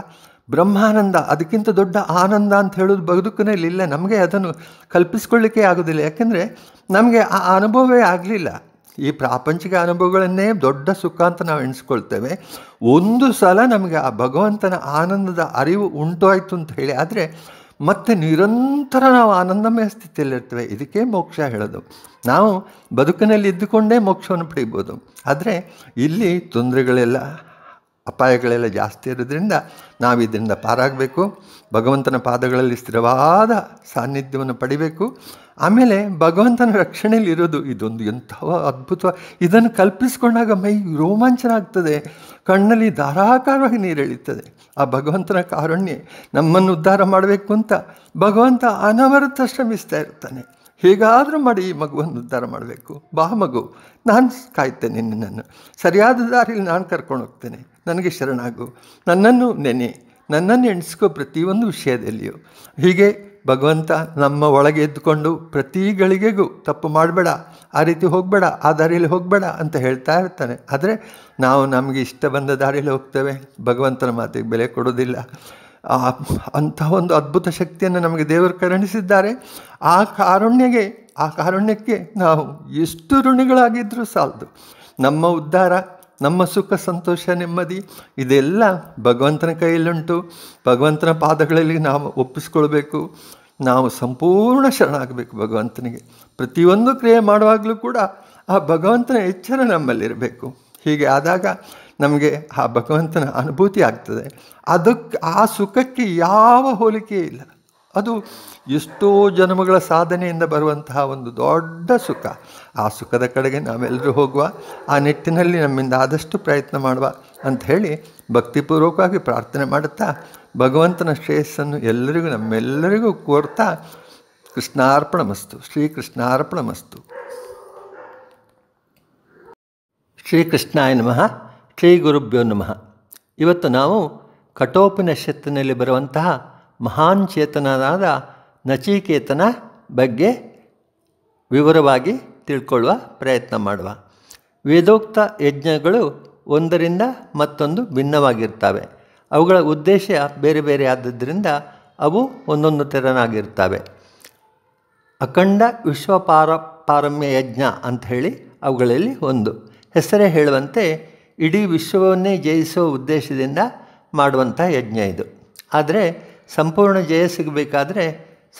ಬ್ರಹ್ಮಾನಂದ ಅದಕ್ಕಿಂತ ದೊಡ್ಡ ಆನಂದ ಅಂತ ಹೇಳೋದು ಬದುಕಿನಲ್ಲಿ ಇಲ್ಲ ನಮಗೆ ಅದನ್ನು ಕಲ್ಪಿಸ್ಕೊಳ್ಳಿಕ್ಕೆ ಆಗೋದಿಲ್ಲ ಯಾಕೆಂದರೆ ನಮಗೆ ಆ ಅನುಭವವೇ ಆಗಲಿಲ್ಲ ಈ ಪ್ರಾಪಂಚಿಕ ಅನುಭವಗಳನ್ನೇ ದೊಡ್ಡ ಸುಖ ಅಂತ ನಾವು ಎಣಿಸ್ಕೊಳ್ತೇವೆ ಒಂದು ಸಲ ನಮಗೆ ಆ ಭಗವಂತನ ಆನಂದದ ಅರಿವು ಉಂಟಾಯಿತು ಅಂತ ಹೇಳಿ ಆದರೆ ಮತ್ತೆ ನಿರಂತರ ನಾವು ಆನಂದಮಯ ಸ್ಥಿತಿಯಲ್ಲಿರ್ತೇವೆ ಇದಕ್ಕೆ ಮೋಕ್ಷ ಹೇಳೋದು ನಾವು ಬದುಕಿನಲ್ಲಿ ಇದ್ದುಕೊಂಡೇ ಮೋಕ್ಷವನ್ನು ಪಡೀಬೋದು ಆದರೆ ಇಲ್ಲಿ ತೊಂದರೆಗಳೆಲ್ಲ ಅಪಾಯಗಳೆಲ್ಲ ಜಾಸ್ತಿ ಇರೋದ್ರಿಂದ ನಾವು ಇದರಿಂದ ಪಾರಾಗಬೇಕು ಭಗವಂತನ ಪಾದಗಳಲ್ಲಿ ಸ್ಥಿರವಾದ ಸಾನ್ನಿಧ್ಯವನ್ನು ಪಡಿಬೇಕು ಆಮೇಲೆ ಭಗವಂತನ ರಕ್ಷಣೆಯಲ್ಲಿ ಇರೋದು ಇದೊಂದು ಎಂಥವ ಅದ್ಭುತ ಇದನ್ನು ಕಲ್ಪಿಸಿಕೊಂಡಾಗ ಮೈ ರೋಮಾಂಚನ ಆಗ್ತದೆ ಕಣ್ಣಲ್ಲಿ ಧಾರಾಕಾರವಾಗಿ ನೀರು ನೀರೆಳೀತದೆ ಆ ಭಗವಂತನ ಕಾರುಣ್ಯ ನಮ್ಮನ್ನು ಉದ್ಧಾರ ಮಾಡಬೇಕು ಅಂತ ಭಗವಂತ ಅನವರತ ಶ್ರಮಿಸ್ತಾ ಇರ್ತಾನೆ ಹೇಗಾದರೂ ಮಾಡಿ ಈ ಮಗುವನ್ನು ಉದ್ಧಾರ ಮಾಡಬೇಕು ಬಾ ಮಗು ನಾನು ಕಾಯ್ತೇನೆ ನಿನ್ನನ್ನು ಸರಿಯಾದ ದಾರಿಯಲ್ಲಿ ನಾನು ಕರ್ಕೊಂಡು ಹೋಗ್ತೇನೆ ನನಗೆ ಶರಣಾಗು ನನ್ನನ್ನು ನೆನೆ ನನ್ನನ್ನು ಎಣಿಸ್ಕೋ ಪ್ರತಿಯೊಂದು ವಿಷಯದಲ್ಲಿಯೂ ಹೀಗೆ ಭಗವಂತ ನಮ್ಮ ಒಳಗೆ ಎದ್ದುಕೊಂಡು ಪ್ರತಿ ಗಳಿಗೆಗೂ ತಪ್ಪು ಮಾಡಬೇಡ ಆ ರೀತಿ ಹೋಗಬೇಡ ಆ ದಾರಿಯಲ್ಲಿ ಹೋಗಬೇಡ ಅಂತ ಹೇಳ್ತಾ ಇರ್ತಾನೆ ಆದರೆ ನಾವು ನಮಗೆ ಇಷ್ಟ ಬಂದ ದಾರಿಯಲ್ಲಿ ಹೋಗ್ತೇವೆ ಭಗವಂತನ ಮಾತಿಗೆ ಬೆಲೆ ಕೊಡೋದಿಲ್ಲ ಅಂತಹ ಒಂದು ಅದ್ಭುತ ಶಕ್ತಿಯನ್ನು ನಮಗೆ ದೇವರು ಕರುಣಿಸಿದ್ದಾರೆ ಆ ಕಾರುಣ್ಯಗೆ ಆ ಕಾರುಣ್ಯಕ್ಕೆ ನಾವು ಎಷ್ಟು ಋಣಿಗಳಾಗಿದ್ದರೂ ಸಾಲದು ನಮ್ಮ ಉದ್ಧಾರ ನಮ್ಮ ಸುಖ ಸಂತೋಷ ನೆಮ್ಮದಿ ಇದೆಲ್ಲ ಭಗವಂತನ ಕೈಯಲ್ಲುಂಟು ಭಗವಂತನ ಪಾದಗಳಲ್ಲಿ ನಾವು ಒಪ್ಪಿಸ್ಕೊಳ್ಬೇಕು ನಾವು ಸಂಪೂರ್ಣ ಶರಣಾಗಬೇಕು ಭಗವಂತನಿಗೆ ಪ್ರತಿಯೊಂದು ಕ್ರಿಯೆ ಮಾಡುವಾಗಲೂ ಕೂಡ ಆ ಭಗವಂತನ ಎಚ್ಚರ ನಮ್ಮಲ್ಲಿರಬೇಕು ಹೀಗೆ ಆದಾಗ ನಮಗೆ ಆ ಭಗವಂತನ ಅನುಭೂತಿ ಆಗ್ತದೆ ಅದಕ್ಕೆ ಆ ಸುಖಕ್ಕೆ ಯಾವ ಹೋಲಿಕೆ ಇಲ್ಲ ಅದು ಎಷ್ಟೋ ಜನ್ಮಗಳ ಸಾಧನೆಯಿಂದ ಬರುವಂತಹ ಒಂದು ದೊಡ್ಡ ಸುಖ ಆ ಸುಖದ ಕಡೆಗೆ ನಾವೆಲ್ಲರೂ ಹೋಗುವ ಆ ನಿಟ್ಟಿನಲ್ಲಿ ನಮ್ಮಿಂದ ಆದಷ್ಟು ಪ್ರಯತ್ನ ಮಾಡುವ ಅಂತ ಹೇಳಿ ಭಕ್ತಿಪೂರ್ವಕವಾಗಿ ಪ್ರಾರ್ಥನೆ ಮಾಡುತ್ತಾ ಭಗವಂತನ ಶ್ರೇಯಸ್ಸನ್ನು ಎಲ್ಲರಿಗೂ ನಮ್ಮೆಲ್ಲರಿಗೂ ಕೋರ್ತಾ ಕೃಷ್ಣಾರ್ಪಣ ಮಸ್ತು ಶ್ರೀಕೃಷ್ಣಾರ್ಪಣ ಮಸ್ತು ಶ್ರೀಕೃಷ್ಣಾಯ ನಮಃ ಶ್ರೀ ಗುರುಭ್ಯೋ ನಮಃ ಇವತ್ತು ನಾವು ಕಠೋಪನಿಷತ್ತಿನಲ್ಲಿ ಬರುವಂತಹ ಮಹಾನ್ ಚೇತನಾದ ನಚಿಕೇತನ ಬಗ್ಗೆ ವಿವರವಾಗಿ ತಿಳ್ಕೊಳ್ಳುವ ಪ್ರಯತ್ನ ಮಾಡುವ ವೇದೋಕ್ತ ಯಜ್ಞಗಳು ಒಂದರಿಂದ ಮತ್ತೊಂದು ಭಿನ್ನವಾಗಿರ್ತವೆ ಅವುಗಳ ಉದ್ದೇಶ ಬೇರೆ ಬೇರೆ ಆದದ್ದರಿಂದ ಅವು ಒಂದೊಂದು ತೆರನಾಗಿರ್ತವೆ ಅಖಂಡ ವಿಶ್ವಪಾರ ಪಾರಮ್ಯ ಯಜ್ಞ ಅಂತ ಹೇಳಿ ಅವುಗಳಲ್ಲಿ ಒಂದು ಹೆಸರೇ ಹೇಳುವಂತೆ ಇಡೀ ವಿಶ್ವವನ್ನೇ ಜಯಿಸುವ ಉದ್ದೇಶದಿಂದ ಮಾಡುವಂಥ ಯಜ್ಞ ಇದು ಆದರೆ ಸಂಪೂರ್ಣ ಜಯ ಸಿಗಬೇಕಾದ್ರೆ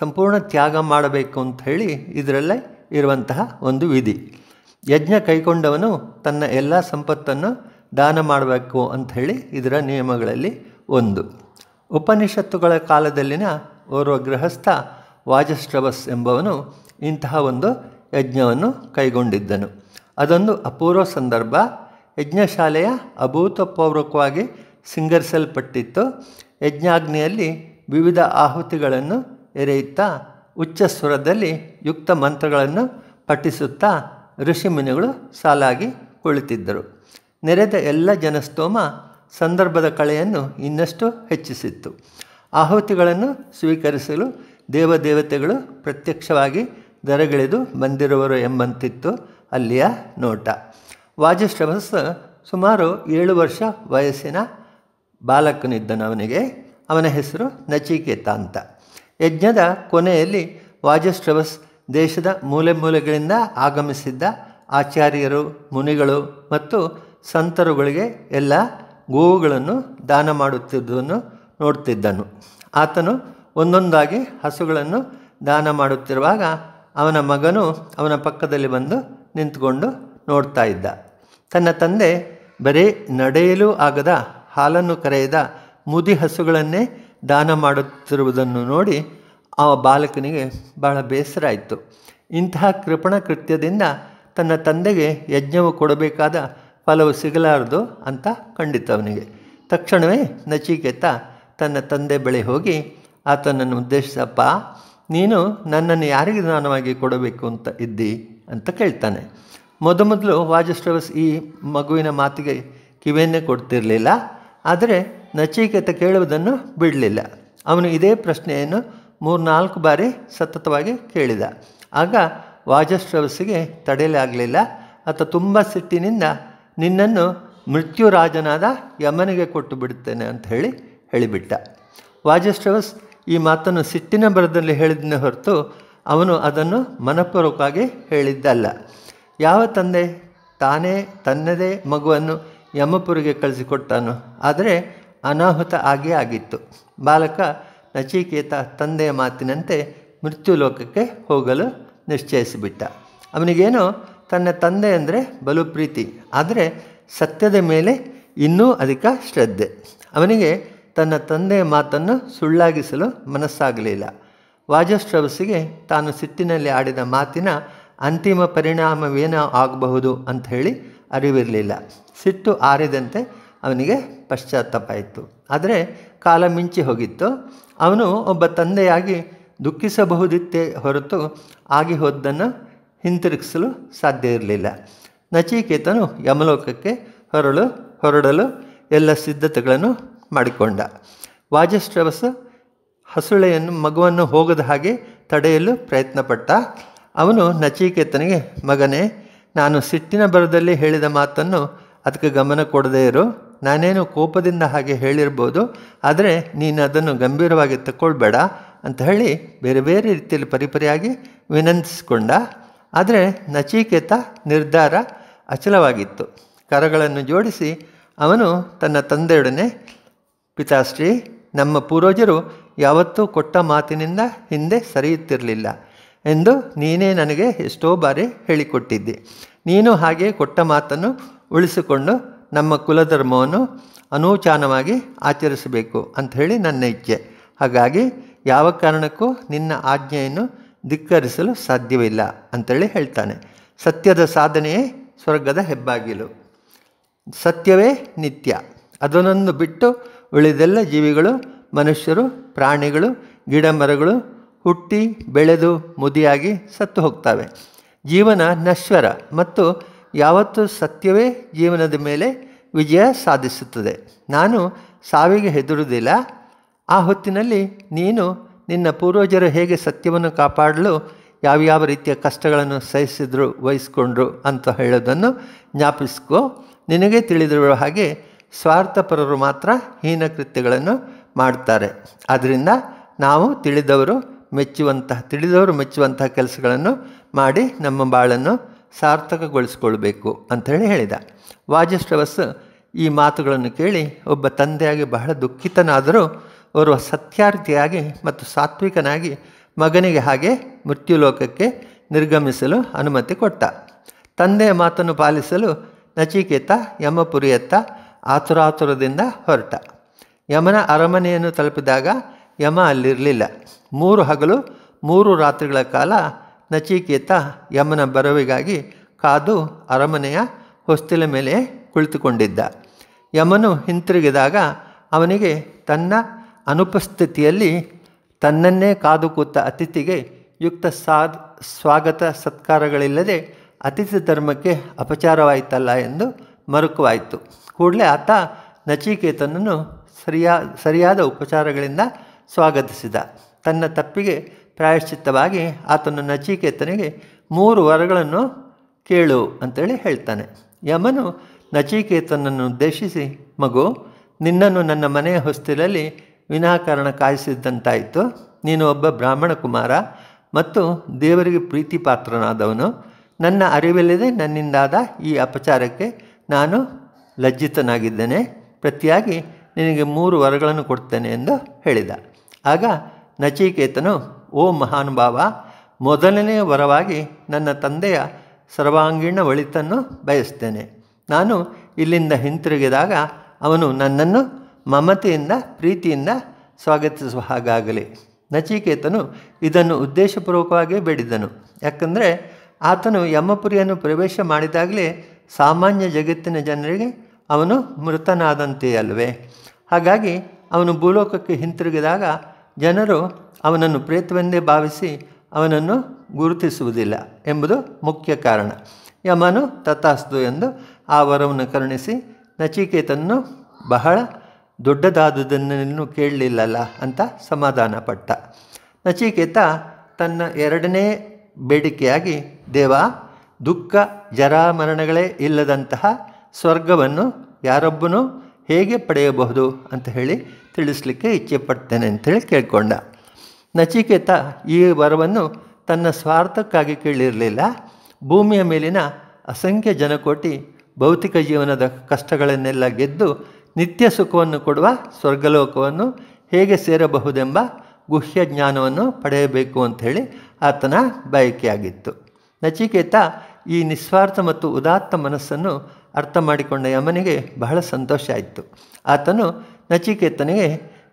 ಸಂಪೂರ್ಣ ತ್ಯಾಗ ಮಾಡಬೇಕು ಅಂತ ಹೇಳಿ ಇದರಲ್ಲೇ ಇರುವಂತಹ ಒಂದು ವಿಧಿ ಯಜ್ಞ ಕೈಗೊಂಡವನು ತನ್ನ ಎಲ್ಲ ಸಂಪತ್ತನ್ನು ದಾನ ಮಾಡಬೇಕು ಹೇಳಿ ಇದರ ನಿಯಮಗಳಲ್ಲಿ ಒಂದು ಉಪನಿಷತ್ತುಗಳ ಕಾಲದಲ್ಲಿನ ಓರ್ವ ಗೃಹಸ್ಥ ವಾಜಶ್ರವಸ್ ಎಂಬವನು ಇಂತಹ ಒಂದು ಯಜ್ಞವನ್ನು ಕೈಗೊಂಡಿದ್ದನು ಅದೊಂದು ಅಪೂರ್ವ ಸಂದರ್ಭ ಯಜ್ಞಶಾಲೆಯ ಅಭೂತಪೂರ್ವಕವಾಗಿ ಸಿಂಗರಿಸಲ್ಪಟ್ಟಿತ್ತು ಯಜ್ಞಾಗ್ನಿಯಲ್ಲಿ ವಿವಿಧ ಆಹುತಿಗಳನ್ನು ಎರೆಯುತ್ತಾ ಉಚ್ಚ ಸ್ವರದಲ್ಲಿ ಯುಕ್ತ ಮಂತ್ರಗಳನ್ನು ಪಠಿಸುತ್ತಾ ಋಷಿಮುನಿಗಳು ಸಾಲಾಗಿ ಕುಳಿತಿದ್ದರು ನೆರೆದ ಎಲ್ಲ ಜನಸ್ತೋಮ ಸಂದರ್ಭದ ಕಳೆಯನ್ನು ಇನ್ನಷ್ಟು ಹೆಚ್ಚಿಸಿತ್ತು ಆಹುತಿಗಳನ್ನು ಸ್ವೀಕರಿಸಲು ದೇವದೇವತೆಗಳು ಪ್ರತ್ಯಕ್ಷವಾಗಿ ದರಗಿಳಿದು ಬಂದಿರುವರು ಎಂಬಂತಿತ್ತು ಅಲ್ಲಿಯ ನೋಟ ವಾಜಶ್ರವಸ್ ಸುಮಾರು ಏಳು ವರ್ಷ ವಯಸ್ಸಿನ ಬಾಲಕನಿದ್ದನವನಿಗೆ ಅವನ ಹೆಸರು ನಚಿಕೇತ ಅಂತ ಯಜ್ಞದ ಕೊನೆಯಲ್ಲಿ ವಾಜಸ್ಟ್ರವಸ್ ದೇಶದ ಮೂಲೆ ಮೂಲೆಗಳಿಂದ ಆಗಮಿಸಿದ್ದ ಆಚಾರ್ಯರು ಮುನಿಗಳು ಮತ್ತು ಸಂತರುಗಳಿಗೆ ಎಲ್ಲ ಗೋವುಗಳನ್ನು ದಾನ ಮಾಡುತ್ತಿದ್ದನ್ನು ನೋಡ್ತಿದ್ದನು ಆತನು ಒಂದೊಂದಾಗಿ ಹಸುಗಳನ್ನು ದಾನ ಮಾಡುತ್ತಿರುವಾಗ ಅವನ ಮಗನು ಅವನ ಪಕ್ಕದಲ್ಲಿ ಬಂದು ನಿಂತ್ಕೊಂಡು ನೋಡ್ತಾ ಇದ್ದ ತನ್ನ ತಂದೆ ಬರೀ ನಡೆಯಲೂ ಆಗದ ಹಾಲನ್ನು ಕರೆಯದ ಮುದಿ ಹಸುಗಳನ್ನೇ ದಾನ ಮಾಡುತ್ತಿರುವುದನ್ನು ನೋಡಿ ಆ ಬಾಲಕನಿಗೆ ಬಹಳ ಬೇಸರ ಆಯಿತು ಇಂತಹ ಕೃಪಣ ಕೃತ್ಯದಿಂದ ತನ್ನ ತಂದೆಗೆ ಯಜ್ಞವು ಕೊಡಬೇಕಾದ ಫಲವು ಸಿಗಲಾರದು ಅಂತ ಕಂಡಿತು ಅವನಿಗೆ ತಕ್ಷಣವೇ ನಚಿಕೇತ ತನ್ನ ತಂದೆ ಬಳಿ ಹೋಗಿ ಆತನನ್ನು ಉದ್ದೇಶಿಸಪ್ಪ ನೀನು ನನ್ನನ್ನು ಯಾರಿಗೆ ದಾನವಾಗಿ ಕೊಡಬೇಕು ಅಂತ ಇದ್ದಿ ಅಂತ ಕೇಳ್ತಾನೆ ಮೊದಮೊದಲು ವಾಜಶ್ರವಸ್ ಈ ಮಗುವಿನ ಮಾತಿಗೆ ಕಿವಿಯನ್ನೇ ಕೊಡ್ತಿರಲಿಲ್ಲ ಆದರೆ ನಚಿಕೇತ ಕೇಳುವುದನ್ನು ಬಿಡಲಿಲ್ಲ ಅವನು ಇದೇ ಪ್ರಶ್ನೆಯನ್ನು ಮೂರ್ನಾಲ್ಕು ಬಾರಿ ಸತತವಾಗಿ ಕೇಳಿದ ಆಗ ವಾಜಶ್ರವಸಿಗೆ ತಡೆಯಲಾಗಲಿಲ್ಲ ಆತ ತುಂಬ ಸಿಟ್ಟಿನಿಂದ ನಿನ್ನನ್ನು ಮೃತ್ಯುರಾಜನಾದ ಯಮನಿಗೆ ಕೊಟ್ಟು ಬಿಡುತ್ತೇನೆ ಅಂತ ಹೇಳಿ ಹೇಳಿಬಿಟ್ಟ ವಾಜಶ್ರವಸ್ ಈ ಮಾತನ್ನು ಸಿಟ್ಟಿನ ಬರದಲ್ಲಿ ಹೇಳಿದ್ದನ್ನೇ ಹೊರತು ಅವನು ಅದನ್ನು ಮನಪೂರ್ವಕವಾಗಿ ಹೇಳಿದ್ದಲ್ಲ ಯಾವ ತಂದೆ ತಾನೇ ತನ್ನದೇ ಮಗುವನ್ನು ಯಮಪುರಿಗೆ ಕಳಿಸಿಕೊಟ್ಟನು ಆದರೆ ಅನಾಹುತ ಆಗಿಯೇ ಆಗಿತ್ತು ಬಾಲಕ ನಚಿಕೇತ ತಂದೆಯ ಮಾತಿನಂತೆ ಮೃತ್ಯುಲೋಕಕ್ಕೆ ಹೋಗಲು ನಿಶ್ಚಯಿಸಿಬಿಟ್ಟ ಅವನಿಗೇನೋ ತನ್ನ ತಂದೆ ಅಂದರೆ ಬಲು ಪ್ರೀತಿ ಆದರೆ ಸತ್ಯದ ಮೇಲೆ ಇನ್ನೂ ಅಧಿಕ ಶ್ರದ್ಧೆ ಅವನಿಗೆ ತನ್ನ ತಂದೆಯ ಮಾತನ್ನು ಸುಳ್ಳಾಗಿಸಲು ಮನಸ್ಸಾಗಲಿಲ್ಲ ವಾಜಶ್ರವಸಿಗೆ ತಾನು ಸಿಟ್ಟಿನಲ್ಲಿ ಆಡಿದ ಮಾತಿನ ಅಂತಿಮ ಪರಿಣಾಮವೇನೋ ಆಗಬಹುದು ಅಂತ ಹೇಳಿ ಅರಿವಿರಲಿಲ್ಲ ಸಿಟ್ಟು ಆರಿದಂತೆ ಅವನಿಗೆ ಪಶ್ಚಾತ್ತಾಪ ಆದರೆ ಕಾಲ ಮಿಂಚಿ ಹೋಗಿತ್ತು ಅವನು ಒಬ್ಬ ತಂದೆಯಾಗಿ ದುಃಖಿಸಬಹುದಿತ್ತೇ ಹೊರತು ಆಗಿ ಹೋದ್ದನ್ನು ಹಿಂತಿರುಗಿಸಲು ಸಾಧ್ಯ ಇರಲಿಲ್ಲ ನಚಿಕೇತನು ಯಮಲೋಕಕ್ಕೆ ಹೊರಳು ಹೊರಡಲು ಎಲ್ಲ ಸಿದ್ಧತೆಗಳನ್ನು ಮಾಡಿಕೊಂಡ ವಾಜಶ್ರವಸ ಹಸುಳೆಯನ್ನು ಮಗುವನ್ನು ಹೋಗದ ಹಾಗೆ ತಡೆಯಲು ಪ್ರಯತ್ನಪಟ್ಟ ಅವನು ನಚಿಕೇತನಿಗೆ ಮಗನೇ ನಾನು ಸಿಟ್ಟಿನ ಬರದಲ್ಲಿ ಹೇಳಿದ ಮಾತನ್ನು ಅದಕ್ಕೆ ಗಮನ ಕೊಡದೇ ಇರು ನಾನೇನು ಕೋಪದಿಂದ ಹಾಗೆ ಹೇಳಿರ್ಬೋದು ಆದರೆ ನೀನು ಅದನ್ನು ಗಂಭೀರವಾಗಿ ತಗೊಳ್ಬೇಡ ಅಂತ ಹೇಳಿ ಬೇರೆ ಬೇರೆ ರೀತಿಯಲ್ಲಿ ಪರಿಪರಿಯಾಗಿ ವಿನಂತಿಸ್ಕೊಂಡ ಆದರೆ ನಚಿಕೇತ ನಿರ್ಧಾರ ಅಚಲವಾಗಿತ್ತು ಕರಗಳನ್ನು ಜೋಡಿಸಿ ಅವನು ತನ್ನ ತಂದೆಯೊಡನೆ ಪಿತಾಶ್ರೀ ನಮ್ಮ ಪೂರ್ವಜರು ಯಾವತ್ತೂ ಕೊಟ್ಟ ಮಾತಿನಿಂದ ಹಿಂದೆ ಸರಿಯುತ್ತಿರಲಿಲ್ಲ ಎಂದು ನೀನೇ ನನಗೆ ಎಷ್ಟೋ ಬಾರಿ ಹೇಳಿಕೊಟ್ಟಿದ್ದೆ ನೀನು ಹಾಗೆ ಕೊಟ್ಟ ಮಾತನ್ನು ಉಳಿಸಿಕೊಂಡು ನಮ್ಮ ಕುಲಧರ್ಮವನ್ನು ಅನೂಚಾನವಾಗಿ ಆಚರಿಸಬೇಕು ಅಂಥೇಳಿ ನನ್ನ ಇಚ್ಛೆ ಹಾಗಾಗಿ ಯಾವ ಕಾರಣಕ್ಕೂ ನಿನ್ನ ಆಜ್ಞೆಯನ್ನು ಧಿಕ್ಕರಿಸಲು ಸಾಧ್ಯವಿಲ್ಲ ಅಂಥೇಳಿ ಹೇಳ್ತಾನೆ ಸತ್ಯದ ಸಾಧನೆಯೇ ಸ್ವರ್ಗದ ಹೆಬ್ಬಾಗಿಲು ಸತ್ಯವೇ ನಿತ್ಯ ಅದನ್ನೊಂದು ಬಿಟ್ಟು ಉಳಿದೆಲ್ಲ ಜೀವಿಗಳು ಮನುಷ್ಯರು ಪ್ರಾಣಿಗಳು ಗಿಡ ಮರಗಳು ಹುಟ್ಟಿ ಬೆಳೆದು ಮುದಿಯಾಗಿ ಸತ್ತು ಹೋಗ್ತವೆ ಜೀವನ ನಶ್ವರ ಮತ್ತು ಯಾವತ್ತೂ ಸತ್ಯವೇ ಜೀವನದ ಮೇಲೆ ವಿಜಯ ಸಾಧಿಸುತ್ತದೆ ನಾನು ಸಾವಿಗೆ ಹೆದರುವುದಿಲ್ಲ ಆ ಹೊತ್ತಿನಲ್ಲಿ ನೀನು ನಿನ್ನ ಪೂರ್ವಜರು ಹೇಗೆ ಸತ್ಯವನ್ನು ಕಾಪಾಡಲು ಯಾವ್ಯಾವ ರೀತಿಯ ಕಷ್ಟಗಳನ್ನು ಸಹಿಸಿದ್ರು ವಹಿಸ್ಕೊಂಡ್ರು ಅಂತ ಹೇಳೋದನ್ನು ಜ್ಞಾಪಿಸ್ಕೋ ನಿನಗೆ ತಿಳಿದಿರುವ ಹಾಗೆ ಸ್ವಾರ್ಥಪರರು ಮಾತ್ರ ಹೀನ ಕೃತ್ಯಗಳನ್ನು ಮಾಡ್ತಾರೆ ಆದ್ದರಿಂದ ನಾವು ತಿಳಿದವರು ಮೆಚ್ಚುವಂತಹ ತಿಳಿದವರು ಮೆಚ್ಚುವಂತಹ ಕೆಲಸಗಳನ್ನು ಮಾಡಿ ನಮ್ಮ ಬಾಳನ್ನು ಸಾರ್ಥಕಗೊಳಿಸಿಕೊಳ್ಬೇಕು ಅಂಥೇಳಿ ಹೇಳಿದ ವಾಜಶ್ರವಸ್ ಈ ಮಾತುಗಳನ್ನು ಕೇಳಿ ಒಬ್ಬ ತಂದೆಯಾಗಿ ಬಹಳ ದುಃಖಿತನಾದರೂ ಅವರು ಸತ್ಯಾರ್ಥಿಯಾಗಿ ಮತ್ತು ಸಾತ್ವಿಕನಾಗಿ ಮಗನಿಗೆ ಹಾಗೆ ಮೃತ್ಯುಲೋಕಕ್ಕೆ ನಿರ್ಗಮಿಸಲು ಅನುಮತಿ ಕೊಟ್ಟ ತಂದೆಯ ಮಾತನ್ನು ಪಾಲಿಸಲು ನಚಿಕೇತ ಯಮಪುರಿಯತ್ತ ಆತುರಾತುರದಿಂದ ಹೊರಟ ಯಮನ ಅರಮನೆಯನ್ನು ತಲುಪಿದಾಗ ಯಮ ಅಲ್ಲಿರಲಿಲ್ಲ ಮೂರು ಹಗಲು ಮೂರು ರಾತ್ರಿಗಳ ಕಾಲ ನಚಿಕೇತ ಯಮನ ಬರವಿಗಾಗಿ ಕಾದು ಅರಮನೆಯ ಹೊಸ್ತಿಲ ಮೇಲೆ ಕುಳಿತುಕೊಂಡಿದ್ದ ಯಮನು ಹಿಂತಿರುಗಿದಾಗ ಅವನಿಗೆ ತನ್ನ ಅನುಪಸ್ಥಿತಿಯಲ್ಲಿ ತನ್ನನ್ನೇ ಕಾದು ಕೂತ ಅತಿಥಿಗೆ ಯುಕ್ತ ಸಾದ್ ಸ್ವಾಗತ ಸತ್ಕಾರಗಳಿಲ್ಲದೆ ಅತಿಥಿ ಧರ್ಮಕ್ಕೆ ಅಪಚಾರವಾಯಿತಲ್ಲ ಎಂದು ಮರುಕವಾಯಿತು ಕೂಡಲೇ ಆತ ನಚಿಕೇತನನ್ನು ಸರಿಯಾ ಸರಿಯಾದ ಉಪಚಾರಗಳಿಂದ ಸ್ವಾಗತಿಸಿದ ತನ್ನ ತಪ್ಪಿಗೆ ಪ್ರಾಯಶ್ಚಿತ್ತವಾಗಿ ಆತನ ನಚಿಕೇತನಿಗೆ ಮೂರು ವರಗಳನ್ನು ಕೇಳು ಅಂತೇಳಿ ಹೇಳ್ತಾನೆ ಯಮನು ನಚಿಕೇತನನ್ನು ಉದ್ದೇಶಿಸಿ ಮಗು ನಿನ್ನನ್ನು ನನ್ನ ಮನೆಯ ಹೊಸ್ತಿಲಲ್ಲಿ ವಿನಾಕಾರಣ ಕಾಯಿಸಿದ್ದಂತಾಯಿತು ನೀನು ಒಬ್ಬ ಬ್ರಾಹ್ಮಣ ಕುಮಾರ ಮತ್ತು ದೇವರಿಗೆ ಪ್ರೀತಿ ಪಾತ್ರನಾದವನು ನನ್ನ ಅರಿವಿಲ್ಲದೆ ನನ್ನಿಂದಾದ ಈ ಅಪಚಾರಕ್ಕೆ ನಾನು ಲಜ್ಜಿತನಾಗಿದ್ದೇನೆ ಪ್ರತಿಯಾಗಿ ನಿನಗೆ ಮೂರು ವರಗಳನ್ನು ಕೊಡ್ತೇನೆ ಎಂದು ಹೇಳಿದ ಆಗ ನಚಿಕೇತನು ಓ ಮಹಾನುಭಾವ ಮೊದಲನೆಯ ವರವಾಗಿ ನನ್ನ ತಂದೆಯ ಸರ್ವಾಂಗೀಣ ಒಳಿತನ್ನು ಬಯಸ್ತೇನೆ ನಾನು ಇಲ್ಲಿಂದ ಹಿಂತಿರುಗಿದಾಗ ಅವನು ನನ್ನನ್ನು ಮಮತೆಯಿಂದ ಪ್ರೀತಿಯಿಂದ ಸ್ವಾಗತಿಸುವ ಹಾಗಾಗಲಿ ನಚಿಕೇತನು ಇದನ್ನು ಉದ್ದೇಶಪೂರ್ವಕವಾಗಿ ಬೇಡಿದನು ಯಾಕಂದರೆ ಆತನು ಯಮಪುರಿಯನ್ನು ಪ್ರವೇಶ ಮಾಡಿದಾಗಲೇ ಸಾಮಾನ್ಯ ಜಗತ್ತಿನ ಜನರಿಗೆ ಅವನು ಮೃತನಾದಂತೆಯಲ್ವೇ ಹಾಗಾಗಿ ಅವನು ಭೂಲೋಕಕ್ಕೆ ಹಿಂತಿರುಗಿದಾಗ ಜನರು ಅವನನ್ನು ಪ್ರೇತವೆಂದೇ ಭಾವಿಸಿ ಅವನನ್ನು ಗುರುತಿಸುವುದಿಲ್ಲ ಎಂಬುದು ಮುಖ್ಯ ಕಾರಣ ಯಮನು ತಥಾಸ್ತು ಎಂದು ಆ ವರವನ್ನು ಕರುಣಿಸಿ ನಚಿಕೇತನ್ನು ಬಹಳ ದೊಡ್ಡದಾದುದನ್ನು ಕೇಳಲಿಲ್ಲಲ್ಲ ಅಂತ ಸಮಾಧಾನ ಪಟ್ಟ ನಚಿಕೇತ ತನ್ನ ಎರಡನೇ ಬೇಡಿಕೆಯಾಗಿ ದೇವ ದುಃಖ ಜರಾಮರಣಗಳೇ ಇಲ್ಲದಂತಹ ಸ್ವರ್ಗವನ್ನು ಯಾರೊಬ್ಬನೂ ಹೇಗೆ ಪಡೆಯಬಹುದು ಅಂತ ಹೇಳಿ ತಿಳಿಸ್ಲಿಕ್ಕೆ ಇಚ್ಛೆ ಪಡ್ತೇನೆ ಅಂಥೇಳಿ ಕೇಳಿಕೊಂಡ ನಚಿಕೇತ ಈ ವರವನ್ನು ತನ್ನ ಸ್ವಾರ್ಥಕ್ಕಾಗಿ ಕೇಳಿರಲಿಲ್ಲ ಭೂಮಿಯ ಮೇಲಿನ ಅಸಂಖ್ಯ ಜನಕೋಟಿ ಭೌತಿಕ ಜೀವನದ ಕಷ್ಟಗಳನ್ನೆಲ್ಲ ಗೆದ್ದು ನಿತ್ಯ ಸುಖವನ್ನು ಕೊಡುವ ಸ್ವರ್ಗಲೋಕವನ್ನು ಹೇಗೆ ಸೇರಬಹುದೆಂಬ ಗುಹ್ಯ ಜ್ಞಾನವನ್ನು ಪಡೆಯಬೇಕು ಅಂಥೇಳಿ ಆತನ ಬಯಕೆಯಾಗಿತ್ತು ನಚಿಕೇತ ಈ ನಿಸ್ವಾರ್ಥ ಮತ್ತು ಉದಾತ್ತ ಮನಸ್ಸನ್ನು ಅರ್ಥ ಮಾಡಿಕೊಂಡ ಯಮನಿಗೆ ಬಹಳ ಸಂತೋಷ ಆಯಿತು ಆತನು ನಚಿಕೇತನಿಗೆ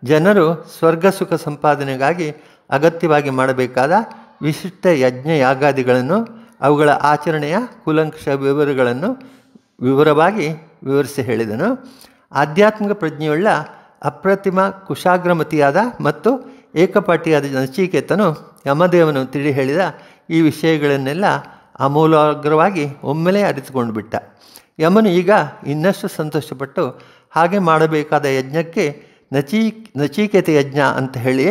ಜನರು ಸ್ವರ್ಗ ಸುಖ ಸಂಪಾದನೆಗಾಗಿ ಅಗತ್ಯವಾಗಿ ಮಾಡಬೇಕಾದ ವಿಶಿಷ್ಟ ಯಜ್ಞ ಯಾಗಾದಿಗಳನ್ನು ಅವುಗಳ ಆಚರಣೆಯ ಕೂಲಂಕಷ ವಿವರಗಳನ್ನು ವಿವರವಾಗಿ ವಿವರಿಸಿ ಹೇಳಿದನು ಆಧ್ಯಾತ್ಮಿಕ ಪ್ರಜ್ಞೆಯುಳ್ಳ ಅಪ್ರತಿಮ ಕುಶಾಗ್ರಮತಿಯಾದ ಮತ್ತು ಏಕಪಾಠಿಯಾದ ನಚಿಕೇತನು ಯಮದೇವನು ತಿಳಿ ಹೇಳಿದ ಈ ವಿಷಯಗಳನ್ನೆಲ್ಲ ಅಮೂಲಾಗ್ರವಾಗಿ ಒಮ್ಮೆಲೇ ಅರಿತುಕೊಂಡು ಬಿಟ್ಟ ಯಮನು ಈಗ ಇನ್ನಷ್ಟು ಸಂತೋಷಪಟ್ಟು ಹಾಗೆ ಮಾಡಬೇಕಾದ ಯಜ್ಞಕ್ಕೆ ನಚೀಕ್ ನಚಿಕೇತ ಯಜ್ಞ ಅಂತ ಹೇಳಿ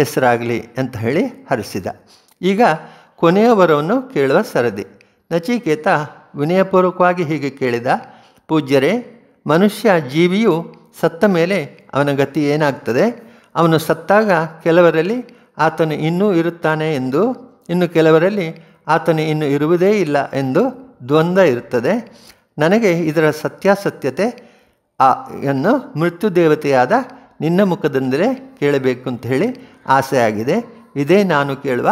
ಹೆಸರಾಗಲಿ ಅಂತ ಹೇಳಿ ಹರಿಸಿದ ಈಗ ಕೊನೆಯ ವರವನ್ನು ಕೇಳುವ ಸರದಿ ನಚಿಕೇತ ವಿನಯಪೂರ್ವಕವಾಗಿ ಹೀಗೆ ಕೇಳಿದ ಪೂಜ್ಯರೇ ಮನುಷ್ಯ ಜೀವಿಯು ಸತ್ತ ಮೇಲೆ ಅವನ ಗತಿ ಏನಾಗ್ತದೆ ಅವನು ಸತ್ತಾಗ ಕೆಲವರಲ್ಲಿ ಆತನು ಇನ್ನೂ ಇರುತ್ತಾನೆ ಎಂದು ಇನ್ನು ಕೆಲವರಲ್ಲಿ ಆತನು ಇನ್ನು ಇರುವುದೇ ಇಲ್ಲ ಎಂದು ದ್ವಂದ್ವ ಇರುತ್ತದೆ ನನಗೆ ಇದರ ಸತ್ಯಾಸತ್ಯತೆ ಆ ಯನ್ನು ಮೃತ್ಯು ದೇವತೆಯಾದ ನಿನ್ನ ಮುಖದಂದರೆ ಕೇಳಬೇಕು ಅಂತ ಹೇಳಿ ಆಸೆ ಆಗಿದೆ ಇದೇ ನಾನು ಕೇಳುವ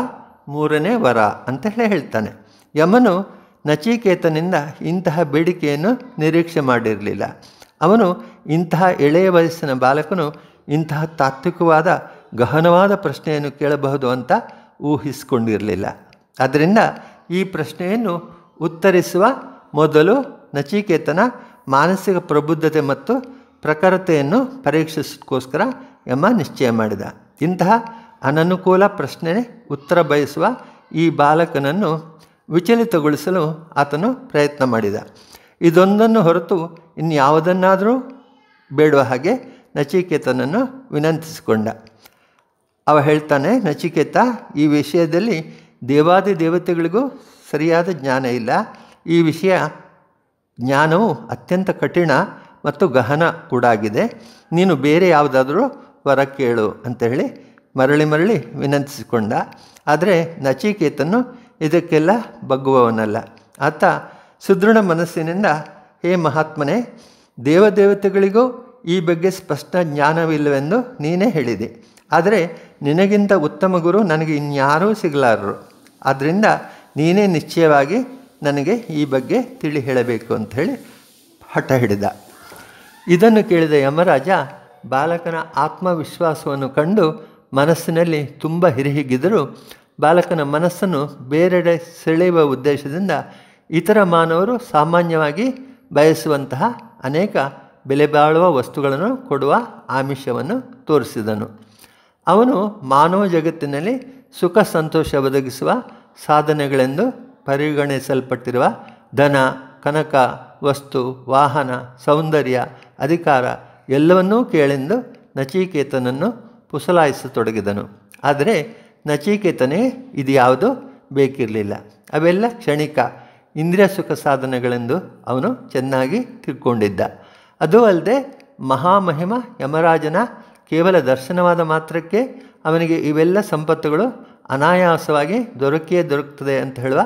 ಮೂರನೇ ವರ ಅಂತ ಹೇಳಿ ಹೇಳ್ತಾನೆ ಯಮನು ನಚಿಕೇತನಿಂದ ಇಂತಹ ಬೇಡಿಕೆಯನ್ನು ನಿರೀಕ್ಷೆ ಮಾಡಿರಲಿಲ್ಲ ಅವನು ಇಂತಹ ಎಳೆಯ ವಯಸ್ಸಿನ ಬಾಲಕನು ಇಂತಹ ತಾತ್ವಿಕವಾದ ಗಹನವಾದ ಪ್ರಶ್ನೆಯನ್ನು ಕೇಳಬಹುದು ಅಂತ ಊಹಿಸಿಕೊಂಡಿರಲಿಲ್ಲ ಆದ್ದರಿಂದ ಈ ಪ್ರಶ್ನೆಯನ್ನು ಉತ್ತರಿಸುವ ಮೊದಲು ನಚಿಕೇತನ ಮಾನಸಿಕ ಪ್ರಬುದ್ಧತೆ ಮತ್ತು ಪ್ರಖರತೆಯನ್ನು ಪರೀಕ್ಷಿಸೋಸ್ಕರ ಯಮ ನಿಶ್ಚಯ ಮಾಡಿದ ಇಂತಹ ಅನನುಕೂಲ ಪ್ರಶ್ನೆ ಉತ್ತರ ಬಯಸುವ ಈ ಬಾಲಕನನ್ನು ವಿಚಲಿತಗೊಳಿಸಲು ಆತನು ಪ್ರಯತ್ನ ಮಾಡಿದ ಇದೊಂದನ್ನು ಹೊರತು ಇನ್ಯಾವುದನ್ನಾದರೂ ಬೇಡುವ ಹಾಗೆ ನಚಿಕೇತನನ್ನು ವಿನಂತಿಸಿಕೊಂಡ ಅವ ಹೇಳ್ತಾನೆ ನಚಿಕೇತ ಈ ವಿಷಯದಲ್ಲಿ ದೇವಾದಿ ದೇವತೆಗಳಿಗೂ ಸರಿಯಾದ ಜ್ಞಾನ ಇಲ್ಲ ಈ ವಿಷಯ ಜ್ಞಾನವು ಅತ್ಯಂತ ಕಠಿಣ ಮತ್ತು ಗಹನ ಕೂಡ ಆಗಿದೆ ನೀನು ಬೇರೆ ಯಾವುದಾದರೂ ವರ ಕೇಳು ಅಂತ ಹೇಳಿ ಮರಳಿ ಮರಳಿ ವಿನಂತಿಸಿಕೊಂಡ ಆದರೆ ನಚಿಕೇತನು ಇದಕ್ಕೆಲ್ಲ ಬಗ್ಗುವವನಲ್ಲ ಆತ ಸುದೃಢ ಮನಸ್ಸಿನಿಂದ ಹೇ ಮಹಾತ್ಮನೇ ದೇವದೇವತೆಗಳಿಗೂ ಈ ಬಗ್ಗೆ ಸ್ಪಷ್ಟ ಜ್ಞಾನವಿಲ್ಲವೆಂದು ನೀನೇ ಹೇಳಿದೆ ಆದರೆ ನಿನಗಿಂತ ಉತ್ತಮ ಗುರು ನನಗೆ ಇನ್ಯಾರೂ ಸಿಗಲಾರರು ಆದ್ದರಿಂದ ನೀನೇ ನಿಶ್ಚಯವಾಗಿ ನನಗೆ ಈ ಬಗ್ಗೆ ತಿಳಿ ಹೇಳಬೇಕು ಅಂಥೇಳಿ ಹಠ ಹಿಡಿದ ಇದನ್ನು ಕೇಳಿದ ಯಮರಾಜ ಬಾಲಕನ ಆತ್ಮವಿಶ್ವಾಸವನ್ನು ಕಂಡು ಮನಸ್ಸಿನಲ್ಲಿ ತುಂಬ ಹಿರಿಹಿಗಿದರೂ ಬಾಲಕನ ಮನಸ್ಸನ್ನು ಬೇರೆಡೆ ಸೆಳೆಯುವ ಉದ್ದೇಶದಿಂದ ಇತರ ಮಾನವರು ಸಾಮಾನ್ಯವಾಗಿ ಬಯಸುವಂತಹ ಅನೇಕ ಬೆಲೆ ಬಾಳುವ ವಸ್ತುಗಳನ್ನು ಕೊಡುವ ಆಮಿಷವನ್ನು ತೋರಿಸಿದನು ಅವನು ಮಾನವ ಜಗತ್ತಿನಲ್ಲಿ ಸುಖ ಸಂತೋಷ ಒದಗಿಸುವ ಸಾಧನೆಗಳೆಂದು ಪರಿಗಣಿಸಲ್ಪಟ್ಟಿರುವ ಧನ ಕನಕ ವಸ್ತು ವಾಹನ ಸೌಂದರ್ಯ ಅಧಿಕಾರ ಎಲ್ಲವನ್ನೂ ಕೇಳೆಂದು ನಚಿಕೇತನನ್ನು ಪುಸಲಾಯಿಸತೊಡಗಿದನು ಆದರೆ ನಚಿಕೇತನೇ ಇದು ಯಾವುದೂ ಬೇಕಿರಲಿಲ್ಲ ಅವೆಲ್ಲ ಕ್ಷಣಿಕ ಇಂದ್ರಿಯ ಸುಖ ಸಾಧನೆಗಳೆಂದು ಅವನು ಚೆನ್ನಾಗಿ ತಿಳ್ಕೊಂಡಿದ್ದ ಅದೂ ಅಲ್ಲದೆ ಮಹಾಮಹಿಮ ಯಮರಾಜನ ಕೇವಲ ದರ್ಶನವಾದ ಮಾತ್ರಕ್ಕೆ ಅವನಿಗೆ ಇವೆಲ್ಲ ಸಂಪತ್ತುಗಳು ಅನಾಯಾಸವಾಗಿ ದೊರಕಿಯೇ ದೊರಕುತ್ತದೆ ಅಂತ ಹೇಳುವ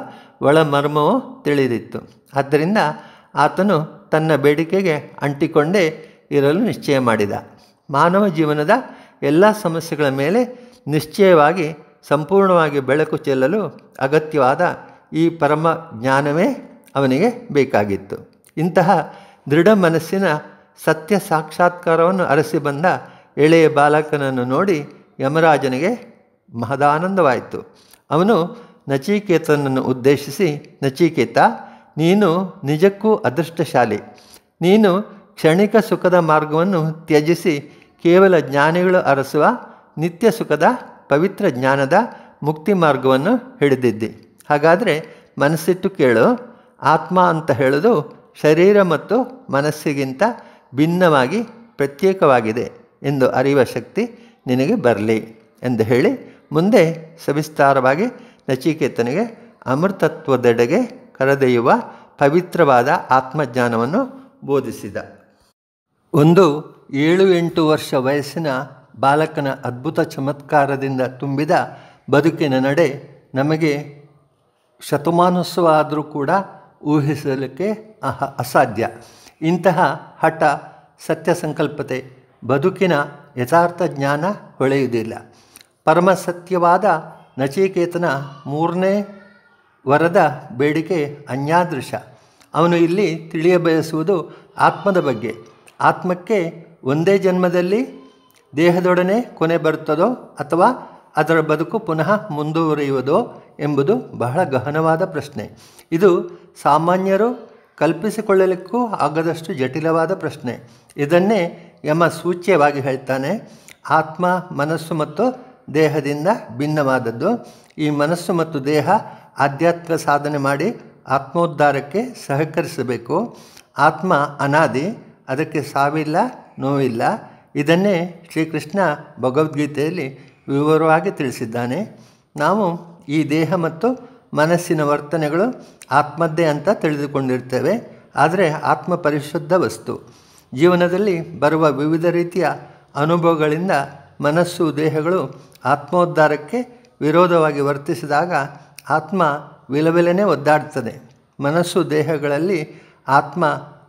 ಒಳ ಮರ್ಮವು ತಿಳಿದಿತ್ತು ಆದ್ದರಿಂದ ಆತನು ತನ್ನ ಬೇಡಿಕೆಗೆ ಅಂಟಿಕೊಂಡೇ ಇರಲು ನಿಶ್ಚಯ ಮಾಡಿದ ಮಾನವ ಜೀವನದ ಎಲ್ಲ ಸಮಸ್ಯೆಗಳ ಮೇಲೆ ನಿಶ್ಚಯವಾಗಿ ಸಂಪೂರ್ಣವಾಗಿ ಬೆಳಕು ಚೆಲ್ಲಲು ಅಗತ್ಯವಾದ ಈ ಪರಮ ಜ್ಞಾನವೇ ಅವನಿಗೆ ಬೇಕಾಗಿತ್ತು ಇಂತಹ ದೃಢ ಮನಸ್ಸಿನ ಸತ್ಯ ಸಾಕ್ಷಾತ್ಕಾರವನ್ನು ಅರಸಿ ಬಂದ ಎಳೆಯ ಬಾಲಕನನ್ನು ನೋಡಿ ಯಮರಾಜನಿಗೆ ಮಹದಾನಂದವಾಯಿತು ಅವನು ನಚಿಕೇತನನ್ನು ಉದ್ದೇಶಿಸಿ ನಚಿಕೇತ ನೀನು ನಿಜಕ್ಕೂ ಅದೃಷ್ಟಶಾಲಿ ನೀನು ಕ್ಷಣಿಕ ಸುಖದ ಮಾರ್ಗವನ್ನು ತ್ಯಜಿಸಿ ಕೇವಲ ಜ್ಞಾನಿಗಳು ಅರಸುವ ನಿತ್ಯ ಸುಖದ ಪವಿತ್ರ ಜ್ಞಾನದ ಮುಕ್ತಿ ಮಾರ್ಗವನ್ನು ಹಿಡಿದಿದ್ದಿ ಹಾಗಾದರೆ ಮನಸ್ಸಿಟ್ಟು ಕೇಳು ಆತ್ಮ ಅಂತ ಹೇಳೋದು ಶರೀರ ಮತ್ತು ಮನಸ್ಸಿಗಿಂತ ಭಿನ್ನವಾಗಿ ಪ್ರತ್ಯೇಕವಾಗಿದೆ ಎಂದು ಅರಿಯುವ ಶಕ್ತಿ ನಿನಗೆ ಬರಲಿ ಎಂದು ಹೇಳಿ ಮುಂದೆ ಸವಿಸ್ತಾರವಾಗಿ ನಚಿಕೇತನಿಗೆ ಅಮೃತತ್ವದೆಡೆಗೆ ಕರೆದೊಯ್ಯುವ ಪವಿತ್ರವಾದ ಆತ್ಮಜ್ಞಾನವನ್ನು ಬೋಧಿಸಿದ ಒಂದು ಏಳು ಎಂಟು ವರ್ಷ ವಯಸ್ಸಿನ ಬಾಲಕನ ಅದ್ಭುತ ಚಮತ್ಕಾರದಿಂದ ತುಂಬಿದ ಬದುಕಿನ ನಡೆ ನಮಗೆ ಶತಮಾನೋತ್ಸವ ಕೂಡ ಊಹಿಸಲಿಕ್ಕೆ ಅಹ ಅಸಾಧ್ಯ ಇಂತಹ ಹಠ ಸತ್ಯ ಸಂಕಲ್ಪತೆ ಬದುಕಿನ ಯಥಾರ್ಥ ಜ್ಞಾನ ಹೊಳೆಯುವುದಿಲ್ಲ ಪರಮ ಸತ್ಯವಾದ ನಚಿಕೇತನ ಮೂರನೇ ವರದ ಬೇಡಿಕೆ ಅನ್ಯಾದೃಶ ಅವನು ಇಲ್ಲಿ ತಿಳಿಯಬಯಸುವುದು ಆತ್ಮದ ಬಗ್ಗೆ ಆತ್ಮಕ್ಕೆ ಒಂದೇ ಜನ್ಮದಲ್ಲಿ ದೇಹದೊಡನೆ ಕೊನೆ ಬರುತ್ತದೋ ಅಥವಾ ಅದರ ಬದುಕು ಪುನಃ ಮುಂದುವರಿಯುವುದೋ ಎಂಬುದು ಬಹಳ ಗಹನವಾದ ಪ್ರಶ್ನೆ ಇದು ಸಾಮಾನ್ಯರು ಕಲ್ಪಿಸಿಕೊಳ್ಳಲಿಕ್ಕೂ ಆಗದಷ್ಟು ಜಟಿಲವಾದ ಪ್ರಶ್ನೆ ಇದನ್ನೇ ಯಮ ಸೂಚ್ಯವಾಗಿ ಹೇಳ್ತಾನೆ ಆತ್ಮ ಮನಸ್ಸು ಮತ್ತು ದೇಹದಿಂದ ಭಿನ್ನವಾದದ್ದು ಈ ಮನಸ್ಸು ಮತ್ತು ದೇಹ ಆಧ್ಯಾತ್ಮ ಸಾಧನೆ ಮಾಡಿ ಆತ್ಮೋದ್ಧಾರಕ್ಕೆ ಸಹಕರಿಸಬೇಕು ಆತ್ಮ ಅನಾದಿ ಅದಕ್ಕೆ ಸಾವಿಲ್ಲ ನೋವಿಲ್ಲ ಇದನ್ನೇ ಶ್ರೀಕೃಷ್ಣ ಭಗವದ್ಗೀತೆಯಲ್ಲಿ ವಿವರವಾಗಿ ತಿಳಿಸಿದ್ದಾನೆ ನಾವು ಈ ದೇಹ ಮತ್ತು ಮನಸ್ಸಿನ ವರ್ತನೆಗಳು ಆತ್ಮದ್ದೇ ಅಂತ ತಿಳಿದುಕೊಂಡಿರ್ತೇವೆ ಆದರೆ ಆತ್ಮ ಪರಿಶುದ್ಧ ವಸ್ತು ಜೀವನದಲ್ಲಿ ಬರುವ ವಿವಿಧ ರೀತಿಯ ಅನುಭವಗಳಿಂದ ಮನಸ್ಸು ದೇಹಗಳು ಆತ್ಮೋದ್ಧಾರಕ್ಕೆ ವಿರೋಧವಾಗಿ ವರ್ತಿಸಿದಾಗ ಆತ್ಮ ವಿಲವಿಲನೆ ಒದ್ದಾಡ್ತದೆ ಮನಸ್ಸು ದೇಹಗಳಲ್ಲಿ ಆತ್ಮ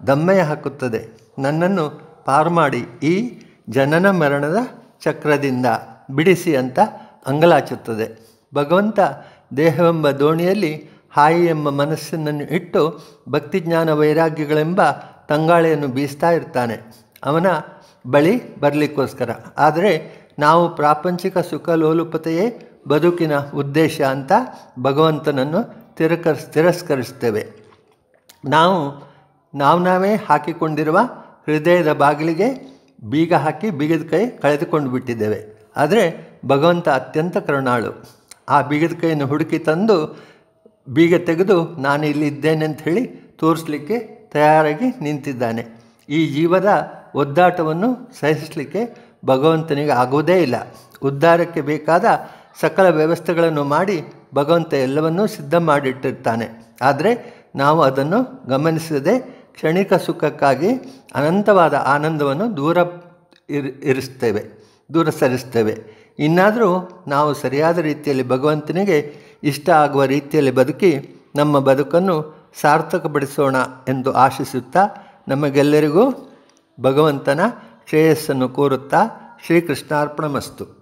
ದಮ್ಮೆಯ ಹಾಕುತ್ತದೆ ನನ್ನನ್ನು ಪಾರು ಮಾಡಿ ಈ ಜನನ ಮರಣದ ಚಕ್ರದಿಂದ ಬಿಡಿಸಿ ಅಂತ ಅಂಗಲಾಚುತ್ತದೆ ಭಗವಂತ ದೇಹವೆಂಬ ದೋಣಿಯಲ್ಲಿ ಹಾಯಿ ಎಂಬ ಮನಸ್ಸನ್ನು ಇಟ್ಟು ಭಕ್ತಿಜ್ಞಾನ ವೈರಾಗ್ಯಗಳೆಂಬ ತಂಗಾಳಿಯನ್ನು ಬೀಸ್ತಾ ಇರ್ತಾನೆ ಅವನ ಬಳಿ ಬರಲಿಕ್ಕೋಸ್ಕರ ಆದರೆ ನಾವು ಪ್ರಾಪಂಚಿಕ ಸುಖ ಲೋಲುಪತೆಯೇ ಬದುಕಿನ ಉದ್ದೇಶ ಅಂತ ಭಗವಂತನನ್ನು ತಿರಕರ್ ತಿರಸ್ಕರಿಸ್ತೇವೆ ನಾವು ನಾವು ನಾವೇ ಹಾಕಿಕೊಂಡಿರುವ ಹೃದಯದ ಬಾಗಿಲಿಗೆ ಬೀಗ ಹಾಕಿ ಬೀಗದ ಕೈ ಕಳೆದುಕೊಂಡು ಬಿಟ್ಟಿದ್ದೇವೆ ಆದರೆ ಭಗವಂತ ಅತ್ಯಂತ ಕರುಣಾಳು ಆ ಬೀಗದ ಕೈಯನ್ನು ಹುಡುಕಿ ತಂದು ಬೀಗ ತೆಗೆದು ನಾನು ಇಲ್ಲಿ ಇದ್ದೇನೆ ಅಂತ ಹೇಳಿ ತೋರಿಸ್ಲಿಕ್ಕೆ ತಯಾರಾಗಿ ನಿಂತಿದ್ದಾನೆ ಈ ಜೀವದ ಒದ್ದಾಟವನ್ನು ಸಹಿಸಲಿಕ್ಕೆ ಭಗವಂತನಿಗೆ ಆಗುವುದೇ ಇಲ್ಲ ಉದ್ಧಾರಕ್ಕೆ ಬೇಕಾದ ಸಕಲ ವ್ಯವಸ್ಥೆಗಳನ್ನು ಮಾಡಿ ಭಗವಂತ ಎಲ್ಲವನ್ನೂ ಸಿದ್ಧ ಮಾಡಿಟ್ಟಿರ್ತಾನೆ ಆದರೆ ನಾವು ಅದನ್ನು ಗಮನಿಸದೆ ಕ್ಷಣಿಕ ಸುಖಕ್ಕಾಗಿ ಅನಂತವಾದ ಆನಂದವನ್ನು ದೂರ ಇರ್ ಇರಿಸ್ತೇವೆ ದೂರ ಸರಿಸ್ತೇವೆ ಇನ್ನಾದರೂ ನಾವು ಸರಿಯಾದ ರೀತಿಯಲ್ಲಿ ಭಗವಂತನಿಗೆ ಇಷ್ಟ ಆಗುವ ರೀತಿಯಲ್ಲಿ ಬದುಕಿ ನಮ್ಮ ಬದುಕನ್ನು ಸಾರ್ಥಕಪಡಿಸೋಣ ಎಂದು ಆಶಿಸುತ್ತಾ ನಮಗೆಲ್ಲರಿಗೂ ಭಗವಂತನ ಶ್ರೇಯಸ್ಸನ್ನು ಕೋರುತ್ತಾ ಶ್ರೀಕೃಷ್ಣಾರ್ಪಣಮಸ್ತು